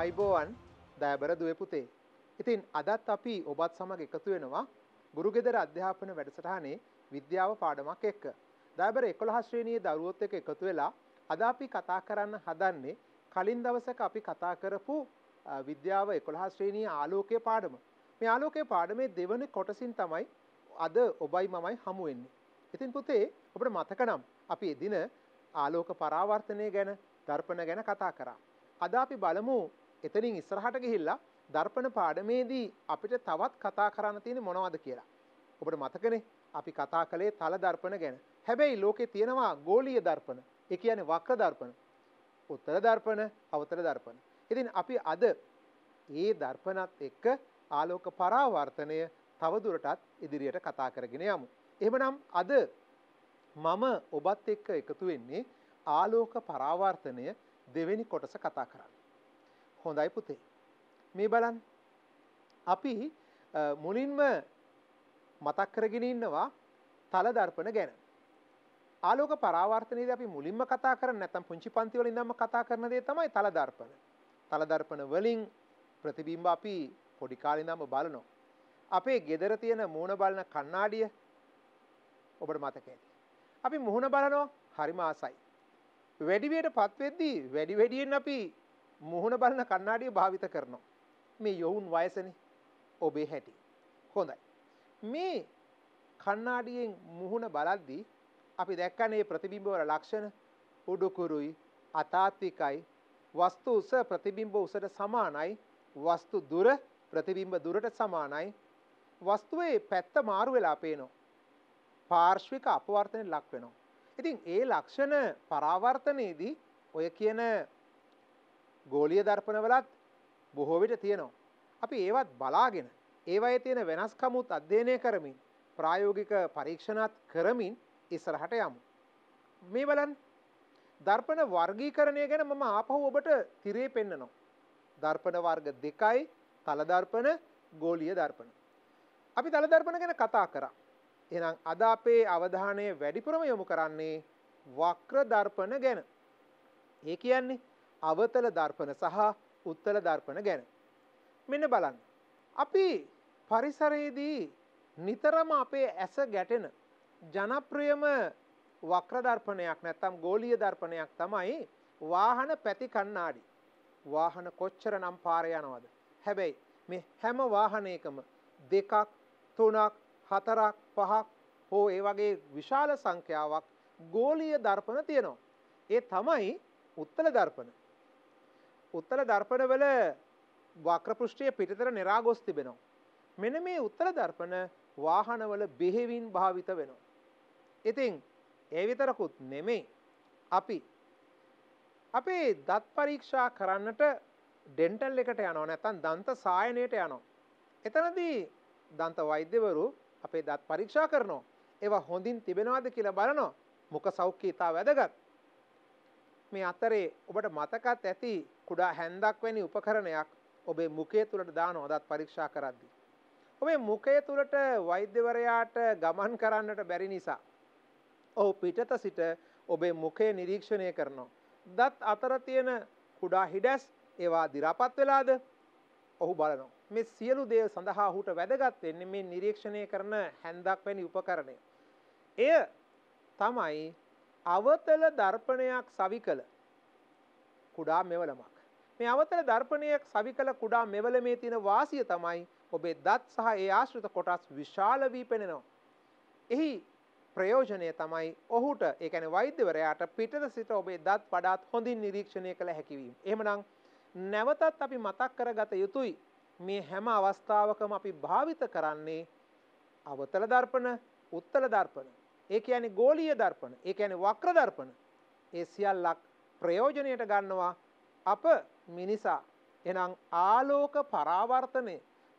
අයිබෝවන් දෑබර දුව පුතේ. ඉතින් අදත් අපි ඔබත් සමඟ එකතු වෙනවා ගුරුගෙදර අධ්‍යාපන වැඩසටහනේ විද්‍යාව පාඩමක් එක්ක. දෑබර එකොළ හශ්‍රණයේ දරුවොත් එක එකතු වෙලා අද අපි කතා කරන්න හදන්නේ කලින් දවසක අපි කතා කරපු විද්‍යාව එකොළහ ශ්‍රේණී ආලෝකය පාඩම. මේ ආලෝකය පාඩමේ දෙවන කොටසින් තමයි අද ඔබයි මමයි හමුවෙන්නේ. ඉතින් පුතේ ඔබට මතකනම් අපි එදින ආලෝක පරාවර්තනය ගැන දර්පන ගැන කතා කරා. අද අපි බලමු එතනින් ඉස්සරහට ගිහිල්ලා දර්පණ පාඩමේදී අපිට තවත් කතා කරන්න තියෙන මොනවද කියලා. ඔබට මතකනේ අපි කතා කළේ තල දර්පණ ගැන. හැබැයි ලෝකේ තියෙනවා ගෝලීය දර්පණ. ඒ කියන්නේ වක්‍ර දර්පණ. උත්තර දර්පණ, අවතර දර්පණ. ඉතින් අපි අද ඒ දර්පණත් එක්ක ආලෝක පරාවර්තනය තවදුරටත් ඉදිරියට කතා කරගෙන යමු. එහෙමනම් අද මම ඔබත් එක්ක එකතු වෙන්නේ ආලෝක පරාවර්තනය දෙවෙනි කොටස කතා කරන්න. හොඳයි පුතේ. මේ බලන් අපි මුලින්ම මතක් කරගෙන ඉන්නවා තල දර්පණ ගැන. ආලෝක පරාවර්තනයේදී අපි මුලින්ම කතා කරන්නේ නැත්නම් පුංචි පන්ති වල ඉඳන්ම කතා කරන දේ තමයි තල දර්පණ. තල දර්පණ වලින් ප්‍රතිබිම්බ අපි පොඩි කාලේ ඉඳන්ම බලනවා. අපේ ගෙදර තියෙන මූණ බලන කණ්ණාඩිය ඔබට මතක ඇති. අපි මුහුණ බලනවා හරිම ආසයි. වැඩිවියට පත් වෙද්දී වැඩි වැඩියෙන් අපි මුහුණ බලන කණ්ණාඩිය භාවිත කරනවා. මේ යොවුන් වයසනේ ඔබේ හැටි. හොඳයි. මේ කණ්ණාඩියෙන් මුහුණ බලද්දී අපි දැක්කනේ ප්‍රතිබිම්බවල ලක්ෂණ උඩුකුරුයි අතාත්විකයි වස්තු උස ප්‍රතිබිම්බ උසට සමානයි වස්තු දුර ප්‍රතිබිම්බ දුරට සමානයි වස්තුවේ පැත්ත මාරු වෙලා පේනවා. පාර්ශ්වික අපවර්තනයට ලක් වෙනවා. ඉතින් ඒ ලක්ෂණ පරාවර්තනයේදී ඔය කියන ගෝලිය දර්පනවලත් බොහෝ විට තියෙනවා. අපි ඒවත් බලාගෙන ඒවයේ තියෙන වෙනස්කමුත් අධ්‍යයනය කරමින් ප්‍රායෝගික පරීක්ෂණත් කරමින් ඉස්සරහට යමු. මේ බලන්න දර්පණ වර්ගීකරණය ගැන මම ආපහු ඔබට තිරේ පෙන්නනවා. දර්පණ වර්ග දෙකයි තලදර්පණ ගෝලිය දර්පණ. අපි තලදර්පණ ගැන කතා කරා. එහෙනම් අද අපේ අවධානය වැඩිපුරම යොමු කරන්නේ වක්‍ර දර්පණ ගැන. ඒ කියන්නේ අවතල දර්පන සහ උත්තල දර්පන ගැන. මෙන්න බලන්න. අපි පරිසරයේදී නිතරම අපේ ඇස ගැටෙන ජනප්‍රියම වක්‍රධර්පනයක් නැත්තම් ගෝලිය දර්පනයක් තමයි වාහන පැති කන්නාඩි. වාහන කොච්චර නම් පාරයනවද. හැබැයි මේ හැම වාහනයකම දෙකක් තුනක් හතරක් පහක් හෝ ඒ වගේ විශාල සංඛ්‍යාවක් ගෝලිය දර්පන තියෙනවා. ඒ තමයි උත්තල දර්පන. උත්තල දර්පණවල වක්‍රපෘෂ්ඨය පිටතර නිරාගොස් තිබෙනවා. මෙන මේ උත්තල දර්පණ වාහනවල බෙහෙවින් භාවිත වෙනවා. ඉතින් ඒ විතරකුත් නෙමේ අපි අපේ දත් පරීක්ෂා කරන්නට ඩෙන්ටල් එකට යනවා නැත්තන් දන්ත සායනයට යනවා. එතනදී දන්ත වෛද්‍යවරු අපේ දත් පරීක්ෂා කරනවා. ඒවා හොඳින් තිබෙනවාද කියලා බලනවා. මොක සෞඛ්‍ය ඉතා වැදගත්. මේ අතරේ ඔබට මතකත් ඇති කුඩා හැන්දක් වැනි උපකරණයක් ඔබේ මුකේ තුළට දාන ඔදත් පරීක්ෂා කරද්දි. ඔබේ මුකේ තුළට වෛද්‍යවරයාට ගමන් කරන්නට බැරි නිසා. ඔහු පිටත සිට ඔබේ මුකේ නිරීක්ෂණය කරනවා. දත් අතර තියෙන කුඩා හිඩැස් ඒවා දිරාපත් වෙලාද ඔහු බලනවා. මේ සියලු දේ සඳහා හුට වැදගත් වෙන්නේ මේ නිරීක්ෂණය කරන හැන්දක් වැනි උපකරණය. එය තමයි අවතල දර්පණයක් සවි කළ කුඩා මෙවලමක්. මේ අවතල දර්පණයක් සවි කළ කුඩා මෙවල මේ තියෙන වාසිය තමයි ඔබේ දත් සහ ඒ ආශ්‍රිත කොටස් විශාල වී පෙනෙනවා. එහි ප්‍රයෝජනය තමයි ඔහුට ඒකන වෛද්‍යවරයාට පිටද සිට ඔබේ දත් පඩාත් හොඳින් නිරීක්ෂණය කළ හැකිවීම. එහමනම් නැවතත් අපි මතක් කරගත යුතුයි මේ හැම අවස්ථාවකම අපි භාවිත කරන්නේ අවතල දර්පන උත්තල දර්පන ඒ කියන්නේ ගෝලීය දර්පණ ඒ කියන්නේ වක්‍ර දර්පණ ඒ සියල්ලක් ප්‍රයෝජනයට ගන්නවා අප මිනිසා එනම් ආලෝක පරාවර්තනය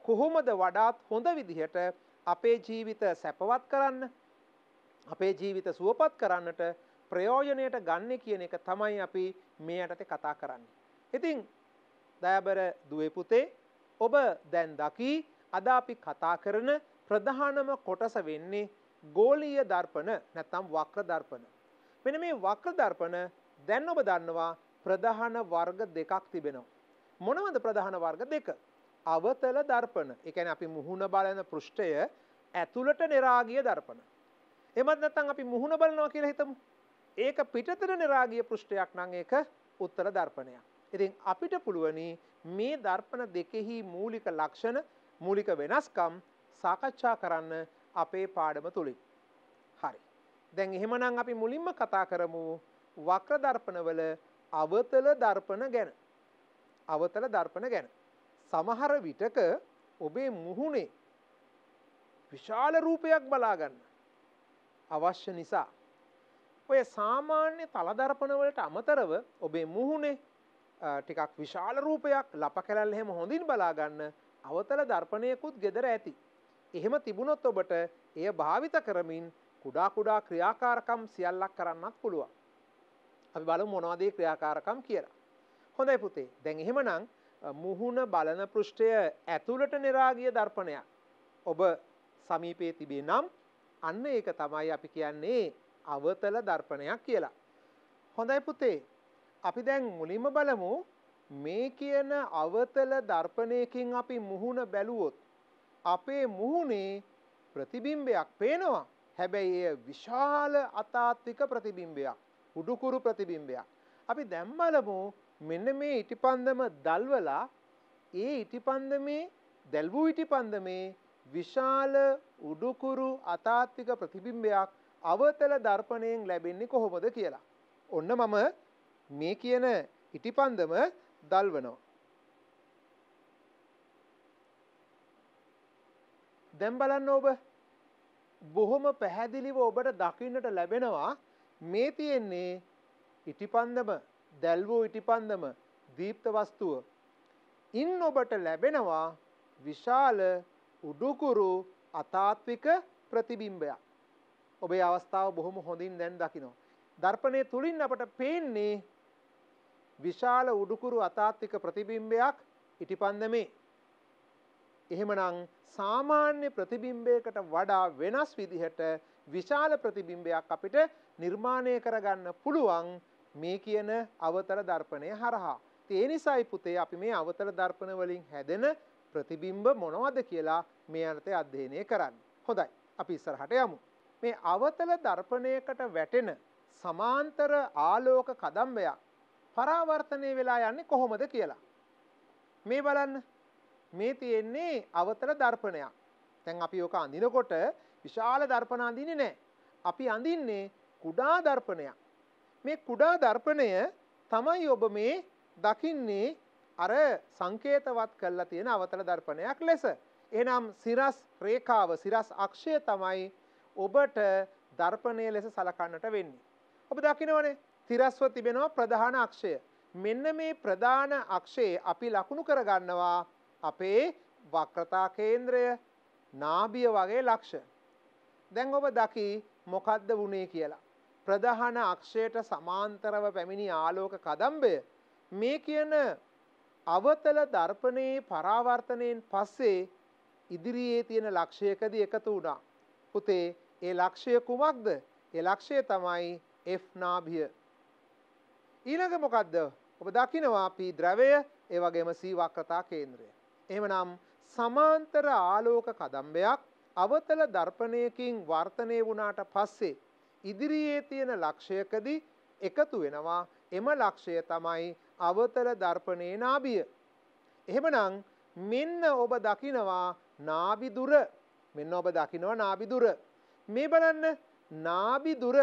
කොහොමද වඩාත් හොඳ විදිහට අපේ ජීවිත සැපවත් කරන්න අපේ ජීවිත සුවපත් කරන්නට ප්‍රයෝජනයට ගන්න කියන එක තමයි අපි මේ යටතේ කතා කරන්නේ. ඉතින් දයබර දුවේ පුතේ ඔබ දැන් දකි අද අපි කතා කරන ප්‍රධානම කොටස වෙන්නේ ගෝලීය දර්පන නැත්තම් වක්‍ර දර්පන. මෙන මේ වක්‍ර දර්පන දැන් ඔබ දන්නවා ප්‍රධාන වර්ග දෙකක් තිබෙනවා. මොනවද ප්‍රධාන වර්ග දෙක. අවතල දර්පන එකන අපි මුහුණ බලන පෘෂ්ටය ඇතුළට නිරාගිය දර්පන. එමත් නැතන් අපි මුහුණ බලනවා කියලා හිතමු. ඒක පිටතර නිරාගිය පෘෂ්ටයක් නං ඒක උත්තර දර්පනයක්. ඉතින් අපිට පුළුවනි මේ දර්පන දෙකෙහි මූලික ලක්ෂණ මූලික වෙනස්කම් සාකච්ඡා කරන්න අපේ පාඩම තුළින්. හරි. දැන් එහෙමනම් අපි මුලින්ම කතා කරමු වක්‍ර දර්පණවල අවතල දර්පණ ගැන. අවතල දර්පණ ගැන. සමහර විටක ඔබේ මුහුණේ විශාල රූපයක් බලාගන්න අවශ්‍ය නිසා. ඔය සාමාන්‍ය තලදර්පණවලට අමතරව ඔබේ මුහුණේ ටිකක් විශාල රූපයක් ලප කැලල් එහෙම හොඳින් බලාගන්න අවතල දර්පණයකුත් ගෙදර ඇති. එහෙම තිබුණොත් ඔබට එය භාවිත කරමින් කුඩා කුඩා ක්‍රියාකාරකම් සියල්ලක් කරන්නත් පුළුවන්. අපි බලු මොනවාදේ ක්‍රියාකාරකම් කියලා. හොඳයි පුතේ දැන් එහෙමනම් මුහුණ බලන පෘෂ්ඨය ඇතුළට නිරාගිය දර්පණයක් ඔබ සමීපයේ තිබේ නම් අන්න ඒක තමයි අපි කියන්නේ අවතල දර්පණයක් කියලා. හොඳයි පුතේ අපි දැන් මුලින්ම බලමු මේ කියන අවතල දර්පණයකින් අපි මුහුණ බැලුවොත් අපේ මුහුණේ ප්‍රතිබිම්බයක් පේනවා. හැබැයි එය විශාල අතාත්වික ප්‍රතිබිම්බයක්. උඩුකුරු ප්‍රතිබිම්බයක්. අපි දැම්මලමු මෙන්න මේ ඉටිපන්දම දල්වලා ඒ ඉටිපන්දමේ දැල්වූ ඉටිපන්දමේ විශාල උඩුකුරු අතාත්වික ප්‍රතිබිම්බයක් අවතල දර්පණයෙන් ලැබෙන්නේ කොහොමද කියලා. ඔන්න මම මේ කියන ඉටිපන්දම දල්වනවා. දැම් බලන්න ඔබ බොහොම පැහැදිලිව ඔබට දකින්නට ලැබෙනවා මේ තියෙන්නේ ඉටිපන්දම දැල්වූ ඉටිපන්දම දීප්තවස්තුව. ඉන් ඔබට ලැබෙනවා විශාල උඩුකුරු අතාත්වික ප්‍රතිබිම්බයක්. ඔබේ අවස්ථාව බොහොම හොඳින් දැන් දකිනවා. දර්පනය තුළින් අපට පේන්නේ විශාල උඩුකුරු අතාත්තික ප්‍රතිබිම්බයක් ඉටිපන්දමේ එහෙමනම් සාමාන්‍ය ප්‍රතිබිම්බයකට වඩා වෙනස් විදිහට විශාල ප්‍රතිබිම්බයක් අපිට නිර්මාණය කරගන්න පුළුවන් මේ කියන අවතල දර්පණය හරහා. ඒ නිසායි පුතේ අපි මේ අවතල දර්පණ වලින් හැදෙන ප්‍රතිබිම්බ මොනවද කියලා මේ අර්ථය අධ්‍යයනය කරන්න. හොඳයි. අපි ඉස්සරහට යමු. මේ අවතල දර්පණයකට වැටෙන සමාන්තර ආලෝක කදම්බයක් පරාවර්තනය වෙලා යන්නේ කොහොමද කියලා. මේ බලන්න මේ තියෙන්නේ අවතල දර්පණයක්. දැන් අපි ඕක අඳිනකොට විශාල දර්පණ අඳින්නේ නැහැ. අපි අඳින්නේ කුඩා දර්පණයක්. මේ කුඩා දර්පණය තමයි ඔබ මේ දකින්නේ අර සංකේතවත් කරලා තියෙන අවතල දර්පණයක් ලෙස. එහෙනම් සිරස් රේඛාව සිරස් අක්ෂය තමයි ඔබට දර්පණය ලෙස සලකන්නට වෙන්නේ. ඔබ දකිනවනේ තිරස්ව තිබෙනවා ප්‍රධාන අක්ෂය. මෙන්න මේ ප්‍රධාන අක්ෂයේ අපි ලකුණු කරගන්නවා අපේ වක්‍රතා කේන්ද්‍රය නාභිය වගේ ලක්ෂ. දැන් ඔබ දකි මොකද්ද වුණේ කියලා. ප්‍රධාන අක්ෂයට සමාන්තරව පැමිණි ආලෝක කදම්බය මේ කියන අවතල දර්පණයේ පරාවර්තනයෙන් පස්සේ ඉදිරියේ තියෙන ලක්ෂයකදී එකතු වුණා. පුතේ ඒ ලක්ෂය කුමක්ද? ඒ ලක්ෂය තමයි F නාභිය. ඊළඟ මොකද්ද? ඔබ දකිනවා අපි ද්‍රවය ඒ වගේම C වක්‍රතා කේන්ද්‍රය. එමනම් සමාන්තර ආලෝක කදම්බයක් අවතල දර්පණයකින් වර්තනය වුණාට පස්සේ ඉදිරියේ තියෙන ලක්ෂයකදී එකතු වෙනවා එම ලක්ෂය තමයි අවතල දර්පණයේ නාභිය. එහෙමනම් මෙන්න ඔබ දකිනවා නාබිදුර මෙන්න ඔබ දකිනවා නාබිදුර. මේ බලන්න නාබිදුර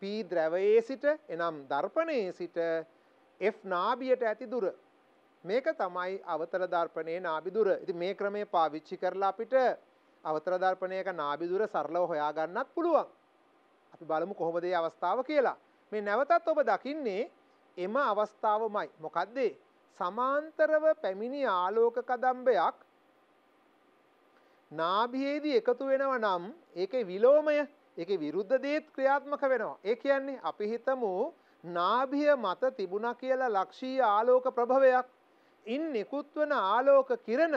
පී ද්‍රැවයේ සිට එනම් දර්පණයේ සිට F නාභියට ඇති දුර මේක තමයි අවතර දර්පණයේ නාබිදුර. ඉතින් මේ ක්‍රමය පාවිච්චි කරලා අපිට අවතර දර්පණයක නාබිදුර සරලව හොයාගන්නත් පුළුවන්. අපි බලමු කොහොමද මේ අවස්ථාව කියලා. මේ නැවතත් ඔබ දකින්නේ එම අවස්ථාවමයි. මොකද්ද? සමාන්තරව පැමිණි ආලෝක කදම්බයක් නාභියේදී එකතු වෙනවා නම් ඒකේ විලෝමය, ඒකේ විරුද්ධ දේත් ක්‍රියාත්මක වෙනවා. ඒ කියන්නේ අපි හිතමු නාභිය මත තිබුණා කියලා ලක්ෂීය ආලෝක ප්‍රභවයක් ඉන් නිකුත්වන ආලෝක කිරණ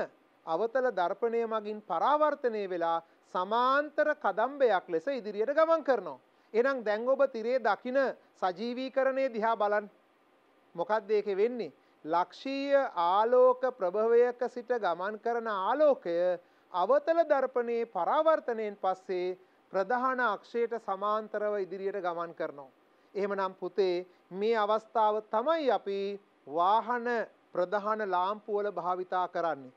අවතල දර්පණය මගින් පරාවර්තනය වෙලා සමාන්තර කදම්බයක් ලෙස ඉදිරියට ගමන් කරනවා. එනම් දැන් ඔබ තිරේ දකින සජීවීකරණය දිහා බලන්න. මොකක්ද ඒකේ වෙන්නේ? ලක්ෂීය ආලෝක ප්‍රභවයක සිට ගමන් කරන ආලෝකය අවතල දර්පණයේ පරාවර්තනයෙන් පස්සේ ප්‍රධාන අක්ෂයට සමාන්තරව ඉදිරියට ගමන් කරනවා. එහෙමනම් පුතේ මේ අවස්ථාව තමයි අපි වාහන ප්‍රධාන ලාම්පුවල භාවිතා කරන්නේ.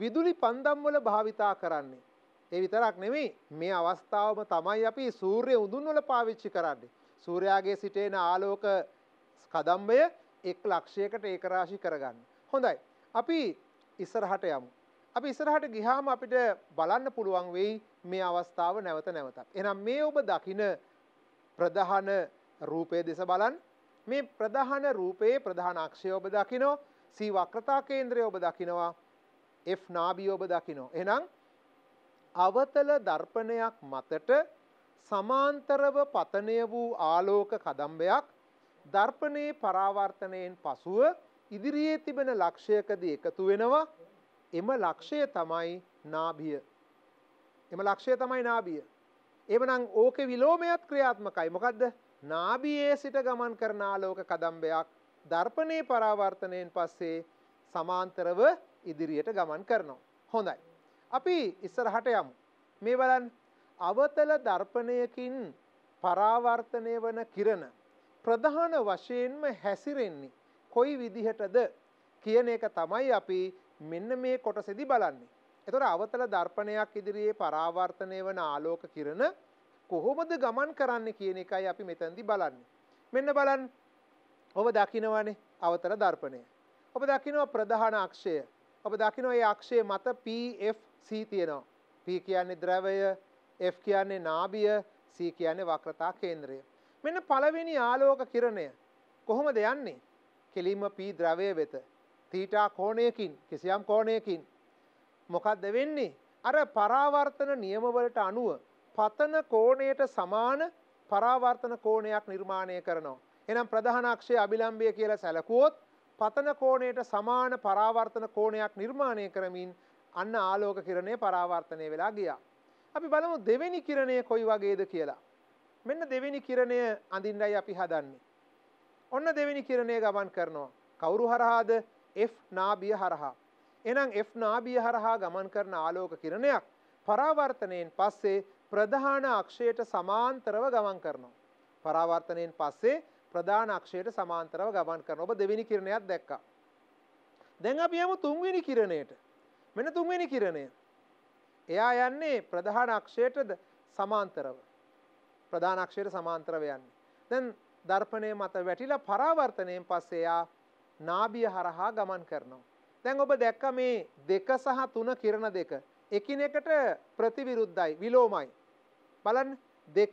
විදුලි පන්දම්වල භාවිතා කරන්නේ. ඒ විතරක් නෙමෙයි මේ අවස්ථාවම තමයි අපි සූර්ය උඳුන්වල පාවිච්චි කරන්නේ. සූර්යාගේ සිටේන ආලෝක කදම්බය එක් ලක්ෂයකට ඒකරාශි කරගන්න. හොඳයි. අපි ඉස්සරහට යමු. අපි ඉස්සරහට ගිහාම අපිට බලන්න පුළුවන් වෙයි මේ අවස්ථාව නැවත නැවතත්. එහෙනම් මේ ඔබ දකින ප්‍රධාන රූපයේ දෙස බලන්න. මේ ප්‍රධාන රූපයේ ප්‍රධාන අක්ෂය ඔබ දකිනවා. සීවක්‍රතා කේන්ද්‍රය ඔබ දකිනවා F නාබී ඔබ දකිනවා. එහෙනම් අවතල දර්පණයක් මතට සමාන්තරව පතනය වූ ආලෝක කදම්බයක් දර්පණයේ පරාවර්තනයෙන් පසුව ඉදිරියේ තිබෙන ලක්ෂයකදී එකතු වෙනවා එම ලක්ෂය තමයි නාභිය. එම ලක්ෂය තමයි නාභිය. එමනම් ඕකේ විලෝමයක් ක්‍රියාත්මකයි. මොකද්ද? නාභියේ සිට ගමන් කරන ආලෝක කදම්බයක් දර්පණයේ පරාවර්තනයෙන් පස්සේ සමාන්තරව ඉදිරියට ගමන් කරනවා. හොඳයි. අපි ඉස්සරහට යමු. මේ බලන් අවතල දර්පණයකින් පරාවර්තනය වන කිරණ ප්‍රධාන වශයෙන්ම හැසිරෙන්නේ කොයි විදිහටද කියන එක තමයි අපි මෙන්න මේ කොටසෙදි බලන්නේ. එතකොට අවතල දර්පණයක් ඉදිරියේ පරාවර්තනය වන ආලෝක කිරණ කොහොමද ගමන් කරන්න කියන එකයි අපි මෙතනදී බලන්නේ. මෙන්න බලන්න ඔබ දකිනවනේ අවතර දර්පණය. ඔබ දකිනවා ප්‍රධාන අක්ෂය ඔබ දකිනෝ ඒ අක්ෂය මත PFC තියෙනවා. P කියන්නේ ද්‍රවය F කියන්නේ නාභිය C කියන්නේ වක්‍රතා කේන්ද්‍රය. මෙන්න පළවෙනි ආලෝක කිරණය කොහොමද යන්නේ? කෙලින්ම P ද්‍රවය වෙත. තීටා කෝණයකින් කිසියම් කෝණයකින් මොකක්ද වෙන්නේ? අර පරාවර්තන නියමවලට අනුව පතන කෝණයට සමාන පරාවර්තන කෝණයක් නිර්මාණය කරනවා. එනම් ප්‍රධාන අක්ෂය අභිලම්භය කියලා සැලකුවොත් පතන කෝණයට සමාන පරාවර්තන කෝණයක් නිර්මාණය කරමින් අන්න ආලෝක කිරණය පරාවර්තනය වෙලා ගියා. අපි බලමු දෙවෙනි කිරණය කොයි වගේද කියලා. මෙන්න දෙවෙනි කිරණය අඳින්නයි අපි හදන්නේ. ඔන්න දෙවෙනි කිරණය ගමන් කරනවා. කවුරු හරහාද? F නාභිය හරහා. එහෙනම් F නාභිය හරහා ගමන් කරන ආලෝක කිරණයක් පරාවර්තනයෙන් පස්සේ ප්‍රධාන අක්ෂයට සමාන්තරව ගමන් කරනවා. පරාවර්තනයෙන් පස්සේ ප්‍රධාන අක්ෂයට සමාන්තරව ගමන් කරන ඔබ දෙවෙනි කිරණයක් දැක්කා. දැන් අපි යමු තුන්වෙනි කිරණයට. මෙන්න තුන්වෙනි කිරණය. එයා යන්නේ ප්‍රධාන අක්ෂයට සමාන්තරව. ප්‍රධාන අක්ෂයට සමාන්තරව යන්නේ. දැන් දර්පණය මත වැටිලා පරාවර්තනයෙන් පස්සේ එයා නාභිය හරහා ගමන් කරනවා. දැන් ඔබ දැක්ක මේ දෙක සහ තුන කිරණ දෙක එකිනෙකට ප්‍රතිවිරුද්ධයි විලෝමයි. බලන්න දෙක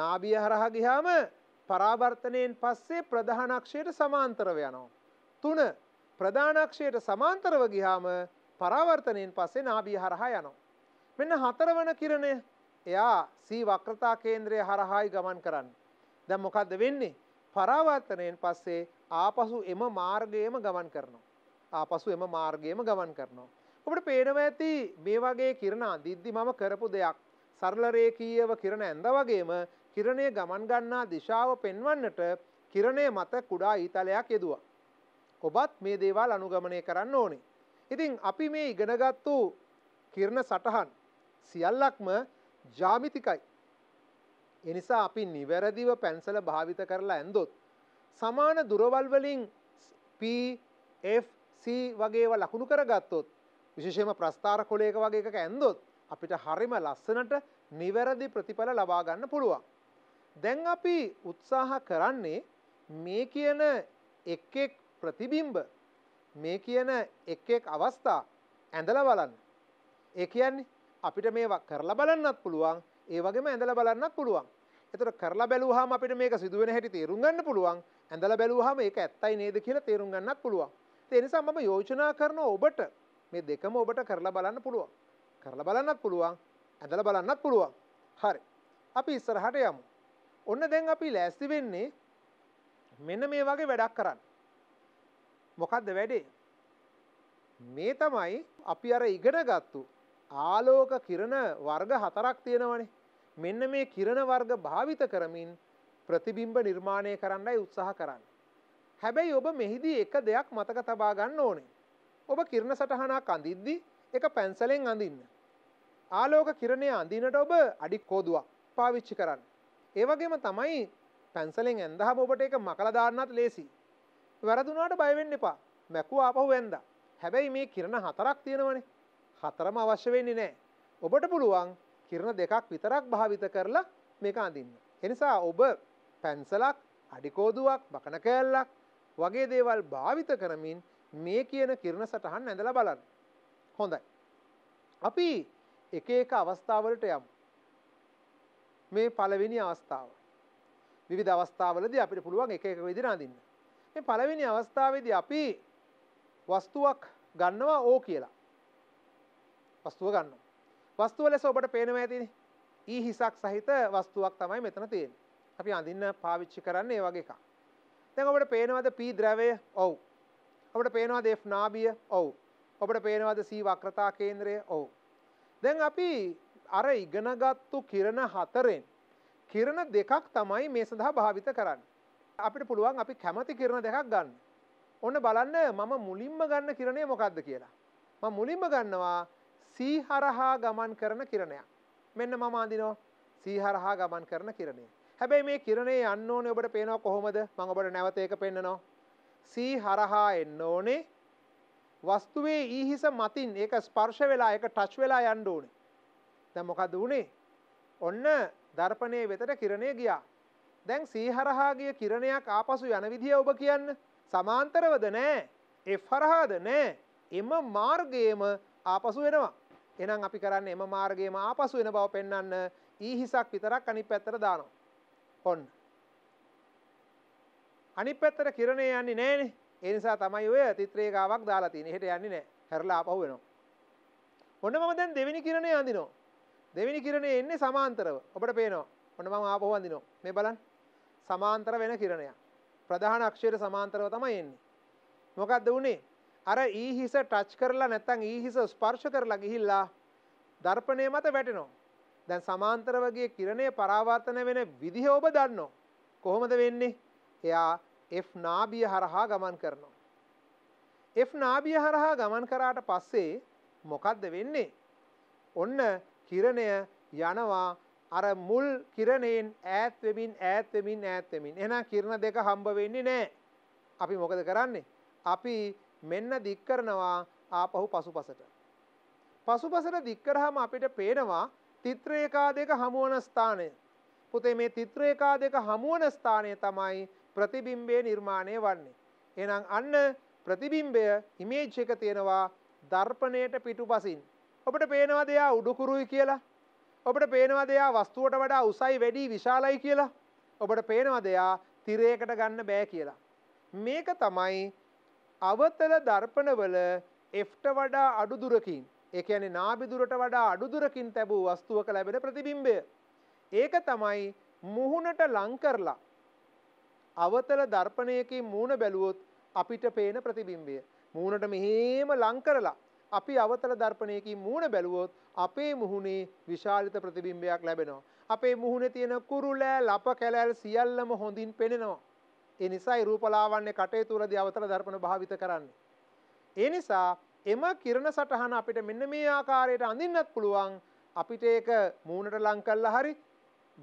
නාභිය හරහා ගියාම පරාවර්තනයෙන් පස්සේ ප්‍රධානක්ෂයට සමාන්තරව යනවා. තුන ප්‍රධානක්ෂයට සමාන්තරව ගිහාම පරාවර්තනයෙන් පස්සේ නාභිය හරහා යනවා. මෙන්න හතරවන කිරණය එයා සී වක්‍රතා කේන්ද්‍රය හරහායි ගමන් කරන්න. දැන් මොකද්ද වෙන්නේ? පරාවර්තනයෙන් පස්සේ ආපසු එම මාර්ගයේම ගමන් කරනවා. ආපසු එම මාර්ගයේම ගමන් කරනවා. අපිට පේනවා ඇති මේ වගේ කිරණ අදිද්දි මම කරපු දෙයක් සරල රේඛීයව කිරණ ඇඳ වගේම කිරණය ගමන් ගන්නා දිශාව පෙන්වන්නට කිරණය මත කුඩා ඊතලයක් යෙදවා. ඔබත් මේ දේවල් අනුගමනය කරන්න ඕනේ. ඉතින් අපි මේ ඉගෙනගත්තු කිරණ සටහන් සියල්ලක්ම ජාමිතිකයි. එනිසා අපි නිවැරදිව පැන්සල භාවිත කරලා ඇන්දොත්. සමාන දුරවල්වලින් PFC වගේව ලකුණු කරගත්තොත් විශේෂම ප්‍රස්ථාර කොලේක වගේ එක ඇන්දොත් අපිට හරිම ලස්සනට නිවැරදි ප්‍රතිඵල ලබාගන්න පුළුවන්. දැන් අපි උත්සාහ කරන්නේ මේ කියන එක් එක් ප්‍රතිබිම්බ මේ කියන එක් එක් අවස්ථා ඇඳලා බලන්න. ඒ කියන්නේ අපිට මේවා කරලා බලන්නත් පුළුවන් ඒ වගේම ඇඳලා බලන්නත් පුළුවන්. එතකොට කරලා බැලුවාම අපිට මේක සිදුවෙන හැටි තේරුම් ගන්න පුළුවන්. ඇඳලා බැලුවාම ඒක ඇත්තයි නේද කියලා තේරුම් ගන්නත් පුළුවන්. ඒ නිසා මම යෝජනා කරන ඔබට මේ දෙකම ඔබට කරලා බලන්න පුළුවන්. කරලා බලන්නත් පුළුවන්, ඇඳලා බලන්නත් පුළුවන්. හරි. අපි ඉස්සරහට යමු. ඔන්න දැන් අපි ලෑස්ති වෙන්නේ මෙන්න මේ වගේ වැඩක් කරන්න. මොකක්ද වැඩේ. මේ තමයි අපි අර ඉගෙන ගත්තු ආලෝක කිරණ වර්ග හතරක් තියෙනවනේ. මෙන්න මේ කිරණ වර්ග භාවිත කරමින් ප්‍රතිබිම්බ නිර්මාණය කරන්නයි උත්සාහ කරන්න. හැබැයි ඔබ මෙහිදී එක දෙයක් මතක තබා ගන්න ඕනේ. ඔබ කිරණ සටහනක් අඳිද්දි එක පැන්සලෙන් අඳින්න. ආලෝක කිරණය අඳිනට ඔබ අඩි කෝදුවක් පාවිච්චි කරන්න. ඒවගේම තමයි පැන්සලෙන් ඇඳහම ඔබට එක මකලා දාන්නත් ලේසි. වැරදුනාට බය වෙන්න එපා. මැකුව ආපහු ඇඳා. හැබැයි මේ කිරණ හතරක් තියෙනවනේ. හතරම අවශ්‍ය වෙන්නේ නැහැ. ඔබට පුළුවන් කිරණ දෙකක් විතරක් භාවිත කරලා මේක අඳින්න. එනිසා ඔබ පැන්සලක්, අඩිකෝදුවක්, බකන කෑල්ලක් වගේ දේවල් භාවිත කරමින් මේ කියන කිරණ සටහන් ඇඳලා බලන්න. හොඳයි. අපි එක එක අවස්ථාවලට යමු. මේ පළවෙනි අවස්ථාව. විවිධ අවස්ථාවලදී අපිට පුළුවන් එක එක විදිහට අඳින්න. මේ පළවෙනි අවස්ථාවේදී අපි වස්තුවක් ගන්නවා ඕ කියලා. වස්තුව ගන්නවා. වස්තුව ලෙස ඔබට පේනවා ඇතිනේ. ඊ හිසක් සහිත වස්තුවක් තමයි මෙතන තියෙන්නේ. අපි අඳින්න පාවිච්චි කරන්නේ ඒ වගේ එකක්. දැන් ඔබට පේනවද P ද්‍රවය? ඔව්. ඔබට පේනවද F නාභිය? ඔව්. ඔබට පේනවද C වක්‍රතා කේන්ද්‍රය? ඔව්. දැන් අපි අර ඉගෙනගත්තු කිරණ හතරෙන් කිරණ දෙකක් තමයි මේ සඳහා භාවිත කරන්න. අපිට පුළුවන් අපි කැමති කිරණ දෙකක් ගන්න. ඔන්න බලන්න මම මුලින්ම ගන්න කිරණය මොකක්ද කියලා. ම මුලින්ම ගන්නවා සීහරහා ගමන් කරන කිරණයක්. මෙන්න මම අඳිනෝ සීහරහා ගමන් කරන කිරණය. හැබැයි මේ කිරණේ යන්න ඕනේ ඔබට පේනවා කොහොමද? මම ඔබට නැවත ඒක පෙන්නනවා. සීහරහා එන්න ඕනේ වස්තුවේ ඊහිස මතින් ඒක ස්පර්ශ වෙලා ඒක ටච් වෙලා යන්න ඕනේ. දැන් මොකද උනේ? ඔන්න දර්පණයේ වෙතට කිරණය ගියා. දැන් සීහරහා ගිය කිරණයක් ආපසු යන විදිය ඔබ කියන්න. සමාන්තරවද නෑ. F හරහාද නෑ. එම මාර්ගයේම ආපසු වෙනවා. එහෙනම් අපි කරන්නේ එම මාර්ගයේම ආපසු වෙන බව පෙන්වන්න ඊ හිසක් විතරක් අනිත් පැත්තට දානවා. ඔන්න. අනිත් පැත්තට කිරණේ යන්නේ නෑනේ. ඒ නිසා තමයි ඔය තිත්‍රේකාවක් දාලා තියෙන්නේ. එහෙට යන්නේ නෑ. හැරලා ආපහු වෙනවා. ඔන්න මම දැන් දෙවෙනි කිරණේ අඳිනවා. දෙවෙනි කිරණය එන්නේ සමාන්තරව ඔබට පේනවා ඔන්න මම ආපහු අඳිනවා මේ බලන්න සමාන්තර වෙන කිරණයක් ප්‍රධාන අක්ෂරයට සමාන්තරව තමයි එන්නේ මොකද්ද උනේ අර ඊ හිස ටච් කරලා නැත්නම් ඊ හිස ස්පර්ශ කරලා ගිහිල්ලා දර්පණය මත වැටෙනවා දැන් සමාන්තර වගේ කිරණය පරාවර්තන වෙන විදිහ ඔබ දන්නවා කොහොමද වෙන්නේ එයා F නාභිය හරහා ගමන් කරනවා F නාභිය හරහා ගමන් කරාට පස්සේ මොකද්ද වෙන්නේ ඔන්න කිරණය යනවා අර මුල් කිරණයෙන් ඈත්වෙමින් ඈත්වෙමින් ඈත්වෙමින් එන කිරණ දෙක හම්බ වෙන්නේ නෑ. අපි මොකද කරන්නේ. අපි මෙන්න දික් කරනවා ආපහු පසුපසට. පසුපසට දික්කරහම අපිට පේනවා තිත්‍රේකා දෙක හමුවන ස්ථානය. පුතේ මේ තිත්‍රේකා දෙක හමුවන ස්ථානය තමයි ප්‍රතිබිම්බය නිර්මාණය වන්නේ. එනම් අන්න ප්‍රතිබිම්බය ඉමේජ් එක තියෙනවා දර්පණයට පිටු පසින්. ඔබට පේනවා දෙයා උඩුකුරුයි කියලා ඔබට පේනවා දෙයා වස්තුවට වඩා උසයි වැඩි විශාලයි කියලා ඔබට පේනවා දෙයා තිරයකට ගන්න බෑ කියලා. මේක තමයි අවතල දර්පණවල එෆ්ට වඩා අඩුදුරකින් එක යන නාබිදුරට වඩා අඩුදුරකින් තැබූ වස්තුවක ලැබෙන ප්‍රතිබිම්බය. ඒක තමයි මුහුණට ලංකරලා. අවතල දර්පණයකින් මූුණ බැලුවොත් අපිට පේන ප්‍රතිබිම්බය. මූුණට මෙහේම ලංකරලා අපි අවතල දර්පණයකින් මූණ බැලුවොත් අපේ මුහුණේ විශාලිත ප්‍රතිබිම්බයක් ලැබෙනවා. අපේ මුහුණේ තියෙන කුරුල, ලප කැලැල් සියල්ලම හොඳින් පෙනෙනවා. ඒ නිසායි රූපලාවන්‍ය කටයුතු වලදී අවතල දර්පණ භාවිත කරන්නේ. ඒ නිසා එම කිරණ සටහන අපිට මෙන්න මේ ආකාරයට අඳින්නත් පුළුවන්. අපිට ඒක මූණට ලං කරලා හරි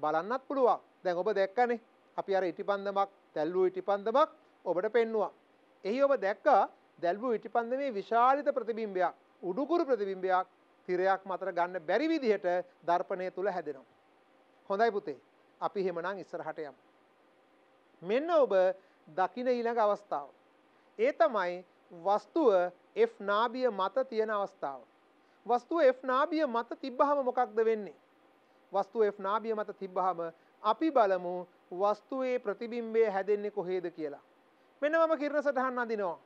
බලන්නත් පුළුවන්. දැන් ඔබ දැක්කනේ අපි අර ඉටිපන්දමක්, තැල්ලුව ඉටිපන්දමක් ඔබට පෙන්නවා. එහි ඔබ දැක්කා දැල්වූ ඉටිපන්දමේ විශාලිත ප්‍රතිබිම්බයක් උඩුකුරු ප්‍රතිබිම්බයක් තිරයක් මතර ගන්න බැරි විදිහට දර්පණය තුළ හැදෙනවා. හොඳයි පුතේ අපි හෙමනං ඉස්සරහට යම්. මෙන්න ඔබ දකින ඊළඟ අවස්ථාව. ඒ තමයි වස්තුව F නාබිය මත තියෙන අවස්ථාව. වස්තුව F නාබිය මත තිබ්බහම මොකක්ද වෙන්නේ. වස්තුව F නාබිය මත තිබ්බහම අපි බලමු වස්තුවේ ප්‍රතිබිම්බය හැදෙන්නේ කොහේද කියලා. මෙන්න මම කිරණ සටහන් අදිනවා.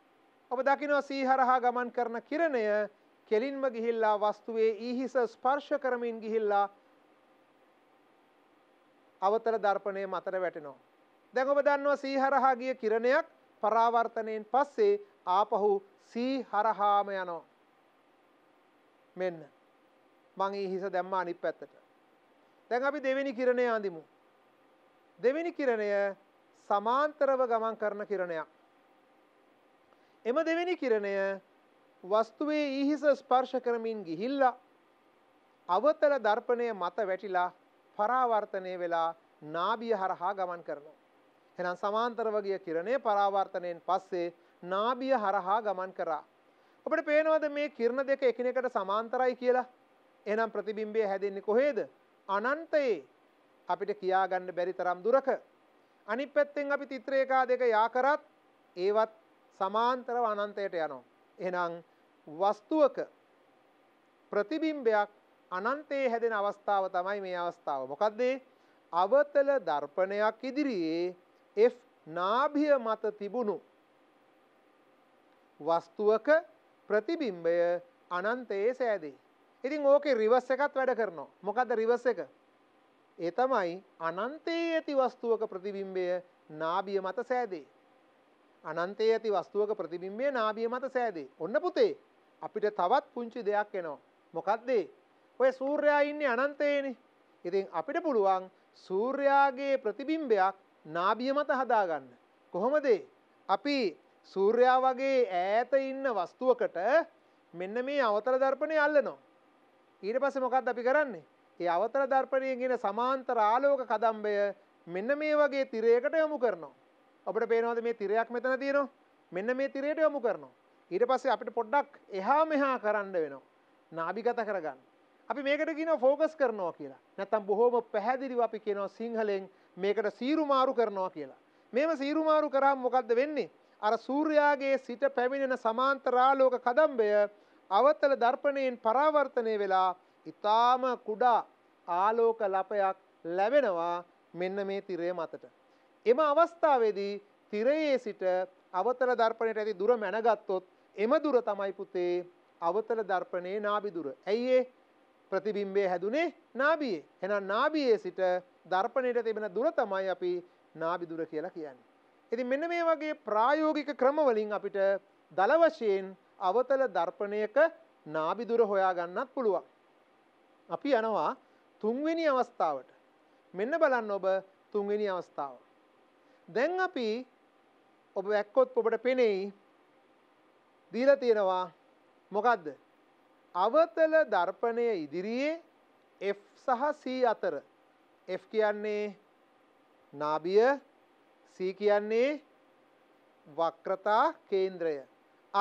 ඔබ දකිනවා සීහරහා ගමන් කරන කිරණය කෙලින්ම ගිහිල්ලා වස්තුවේ ඊහිස ස්පර්ශ කරමින් ගිහිල්ලා අවතර දර්පණය මතර වැටෙනවා. දැන් ඔබ දන්නවා සීහරහා ගිය කිරණයක් පරාවර්තනයෙන් පස්සේ ආපහු සීහරහාම යනවා. මෙන්න. මං ඊහිස දැම්ම අනිත් පැත්තට. දැන් අපි දෙවෙනි කිරණය අඳිමු. දෙවෙනි කිරණය සමාන්තරව ගමන් කරන කිරණයක්. එම දෙවෙනි කිරණය වස්තුවේ ඊහිස ස්පර්ශ කරමින් ගිහිල්ලා අවතල දර්පණය මත වැටිලා පරාවර්තනය වෙලා නාභිය හරහා ගමන් කරනවා. එහෙනම් සමාන්තර වගේ කිරණය පරාවර්තනයෙන් පස්සේ නාභිය හරහා ගමන් කරා. අපිට පේනවද මේ කිරණ දෙක එකිනෙකට සමාන්තරයි කියලා? එහෙනම් ප්‍රතිබිම්බය හැදෙන්නේ කොහේද? අනන්තයේ. අපිට කියා ගන්න බැරි තරම් දුරක. අනිත් පැත්තෙන් අපි තිත්‍රේකා දෙක යා කරත් ඒවත් සමාන්තරව අනන්තයට යනවා. එහෙනම් වස්තුවක ප්‍රතිබිම්බයක් අනන්තයේ හැදෙන අවස්ථාව තමයි මේ අවස්ථාව. මොකද්ද? අවතල දර්පණයක් ඉදිරියේ F නාභිය මත තිබුණු වස්තුවක ප්‍රතිබිම්බය අනන්තයේ සෑදේ. ඉතින් ඕකේ රිවර්ස් එකත් වැඩ කරනවා. මොකද්ද රිවර්ස් එක? ඒ තමයි අනන්තයේ ඇති වස්තුවක ප්‍රතිබිම්බය නාභිය මත සෑදේ. අනන්තයේ ඇති වස්තුවක ප්‍රතිබිම්බය නාභිය මත සෑදේ. ඔන්න පුතේ අපිට තවත් පුංචි දෙයක් එනවා. මොකද්ද? ඔය සූර්යයා ඉන්නේ අනන්තයේනේ. ඉතින් අපිට පුළුවන් සූර්යාගේ ප්‍රතිබිම්බයක් නාභිය මත හදාගන්න. කොහොමද? අපි සූර්යා වගේ ඈත ඉන්න වස්තුවකට මෙන්න මේ අවතල දර්පණය අල්ලනවා. ඊට පස්සේ මොකක්ද අපි කරන්නේ? ඒ අවතල දර්පණයේ ගෙන සමාන්තර ආලෝක කදම්බය මෙන්න මේ වගේ තිරයකට යොමු කරනවා. අපට පේනවාද මේ තිරයක් මෙතන තියෙනවා මෙන්න මේ තිරයට යොමු කරනවා. ඊට පස්සේ අපිට පොඩ්ඩක් එහා මෙහා කරන්න වෙනවා. නාභිගත කරගන්න. අපි මේකට කියන ෆෝකස් කරනවා කියලා. නැත්තම් බොහොම පැහැදිලිව අපි කියනවා සිංහලෙන් මේකට සීරුමාරු කරනවා කියලා. මේම සීරුමාරු කරාම මොකද්ද වෙන්නේ? අර සූර්යාගේ සිට පැමිණෙන සමාන්තරාලෝක කදම්බය අවතල දර්පණයෙන් පරාවර්තනය වෙලා ඉතාම කුඩා ආලෝක ලපයක් ලැබෙනවා මෙන්න මේ තිරය මතට. එම අවස්ථාවේදී තිරයේ සිට අවතල දර්පණයට ඇති දුර මැනගත්තොත් එම දුර තමයි පුතේ අවතල දර්පණයේ නාභි දුර. ඇයි ඒ ප්‍රතිබිම්බය හැදුනේ නාභියේ. එහෙනම් නාභියේ සිට දර්පණයට තිබෙන දුර තමයි අපි නාභි දුර කියලා කියන්නේ. ඉතින් මෙන්න මේ වගේ ප්‍රායෝගික ක්‍රමවලින් අපිට දල වශයෙන් අවතල දර්පණයක නාභි දුර හොයාගන්නත් පුළුවන්. අපි යනවා තුන්වෙනි අවස්ථාවට. මෙන්න බලන්න ඔබ තුන්වෙනි අවස්ථාව. දැන් අපි ඔබ වැක්කොත් ඔබට පෙනෙයි දීලා තියෙනවා මොකක්ද අවතල දර්පණය ඉදිරියේ F සහ C අතර F කියන්නේ නාභිය C කියන්නේ වක්‍රතා කේන්ද්‍රය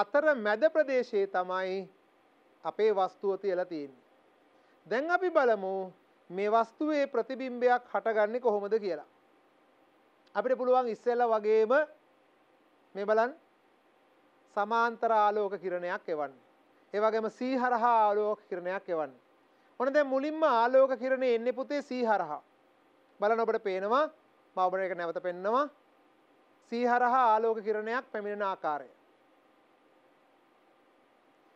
අතර මැද ප්‍රදේශයේ තමයි අපේ වස්තුව තියලා තියෙන්නේ. දැන් අපි බලමු මේ වස්තුවේ ප්‍රතිබිම්බයක් හටගන්නේ කොහොමද කියලා. අපිට පුළුවන් ඉස්සෙල්ල වගේම මේ බලන් සමාන්තර ආලෝක කිරණයක් එවන්න. ඒ වගේම සීහරහා ආලෝක කිරණයක් එවන්න. ඔන්න දැන් මුලින්ම ආලෝක කිරණේ එන්නේ පුතේ සීහරහා. බලන්න ඔබට පේනවා මම ඔබට ඒක නැවත පෙන්නවා. සීහරහා ආලෝක කිරණයක් පැමිණෙන ආකාරය.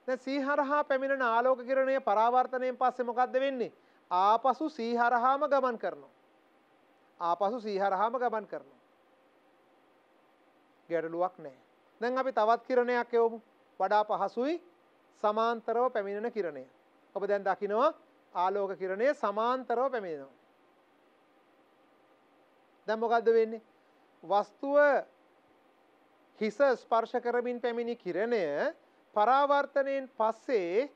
දැන් සීහරහා පැමිණෙන ආලෝක කිරණය පරාවර්තණයෙන් පස්සේ මොකද්ද වෙන්නේ? ආපසු සීහරහාම ගමන් කරනවා. ආපසු සීහරහාම ගමන් කරනවා. ගැටලුවක් නෑ. දැන් අපි තවත් කිරණයක් යොමු. වඩා පහසුයි සමාන්තරව පැමිණෙන කිරණය. ඔබ දැන් දකිනවා ආලෝක කිරණය සමාන්තරව පැමිණෙනවා. දැන් මොකද්ද වෙන්නේ? වස්තුව හිස ස්පර්ශ කරමින් පැමිණි කිරණය පරාවර්තනයෙන් පස්සේ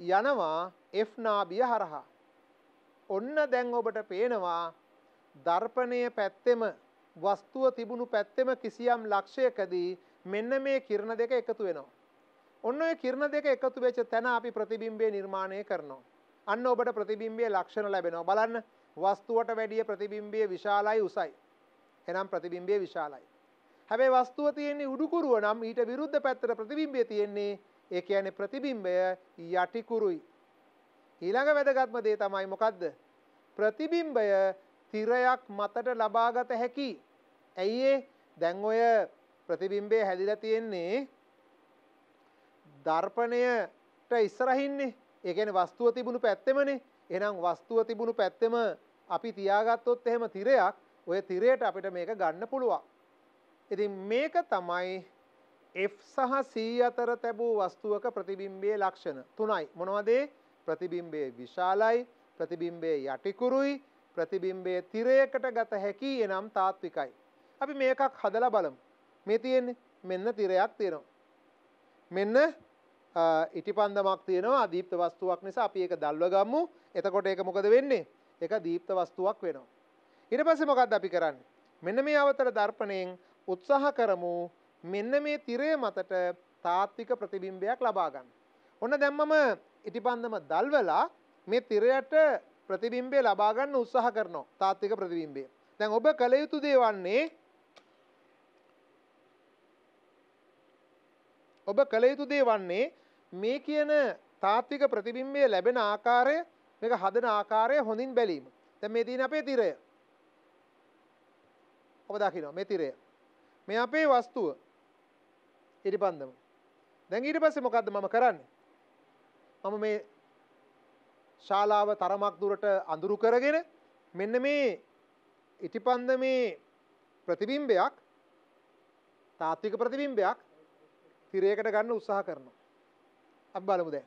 යනවා F නාභිය හරහා. ඔන්න දැන් ඔබට පේනවා දර්පණය පැත්තෙම වස්තුව තිබුණු පැත්තෙම කිසියම් ලක්ෂයකදී මෙන්න මේ කිරණ දෙක එකතු වෙනවා. ඔන්න ඔය කිරණ දෙක එකතු වෙච්ච තැන අපි ප්‍රතිබිම්බය නිර්මාණය කරනවා. අන්න ඔබට ප්‍රතිබිම්බයේ ලක්ෂණ ලැබෙනවා. බලන්න වස්තුවට වැඩිය ප්‍රතිබිම්බය විශාලයි උසයි. එනම් ප්‍රතිබිම්බය විශාලයි. හැබැයි වස්තුව තියෙන්නේ උඩුකුරුව නම් ඊට විරුද්ධ පැත්තට ප්‍රතිබිම්බය තියෙන්නේ. ඒ කියන්නේ ප්‍රතිබිම්බය යටිකුරුයි. ඊළඟ වැදගත්ම දේ තමයි මොකද්ද? ප්‍රතිබිම්බය තිරයක් මතට ලබාගත හැකි. ඇයි ඒ දැන් ඔය ප්‍රතිබිම්බය හැදිලා තියෙන්නේ දර්පණයට ඉස්සරහින්නේ. ඒ කියන්නේ වස්තුව තිබුණු පැත්තෙමනේ. එහෙනම් වස්තුව තිබුණු පැත්තෙම අපි තියාගත්තොත් එහෙම තිරයක් ඔය තිරයට අපිට මේක ගන්න පුළුවන්. ඉතින් මේක තමයි F සහ C අතර තැබූ වස්තුවක ප්‍රතිබිම්බයේ ලක්ෂණ. තුනයි. මොනවද ප්‍රතිබිම්බයේ විශාලයි, ප්‍රතිබිම්බයේ යටිකුරුයි, ප්‍රතිබිම්බයේ තිරයකට ගත හැකි එනම් තාත්විකයි. අපි මේකක් හදලා බලමු. මේ තියෙන්නේ මෙන්න තිරයක් තියෙනවා. මෙන්න ඉටිපන්දමක් තියෙනවා අදීප්ත වස්තුවක් නිසා අපි ඒක දල්ව ගමු. එතකොට ඒක මොකද වෙන්නේ? ඒක දීප්ත වස්තුවක් වෙනවා. ඊට පස්සේ මොකද්ද අපි කරන්නේ? මෙන්න මේ අවතර දර්පණයෙන් උත්සාහ කරමු මෙන්න මේ තිරය මතට තාත්වික ප්‍රතිබිම්බයක් ලබා ගන්න. ඔන්න දැම්මම ඉටිපන්දම දල්වලා මේ තිරයට ප්‍රතිබිම්බය ලබා ගන්න උත්සාහ කරනවා තාත්වික ප්‍රතිබිම්බය. දැන් ඔබ කල යුතු දේ වන්නේ ඔබ කල යුතු දේ වන්නේ මේ කියන තාත්වික ප්‍රතිබිම්බය ලැබෙන ආකාරය මේක හදන ආකාරය හොඳින් බැලීම. දැන් මේ තියෙන අපේ තිරය. ඔබ දකිනවා මේ තිරය. මේ අපේ වස්තුව. ඉරිපන්දම. දැන් ඊට පස්සේ මොකද්ද මම කරන්නේ? මම මේ ශාලාව තරමක් දුරට අඳුරු කරගෙන මෙන්න මේ ඉටිපන්ද මේ ප්‍රතිබිම්බයක් තාත්වික ප්‍රතිබිම්බයක් තිරයකට ගන්න උත්සාහ කරනවා. අප බලමු දැන්.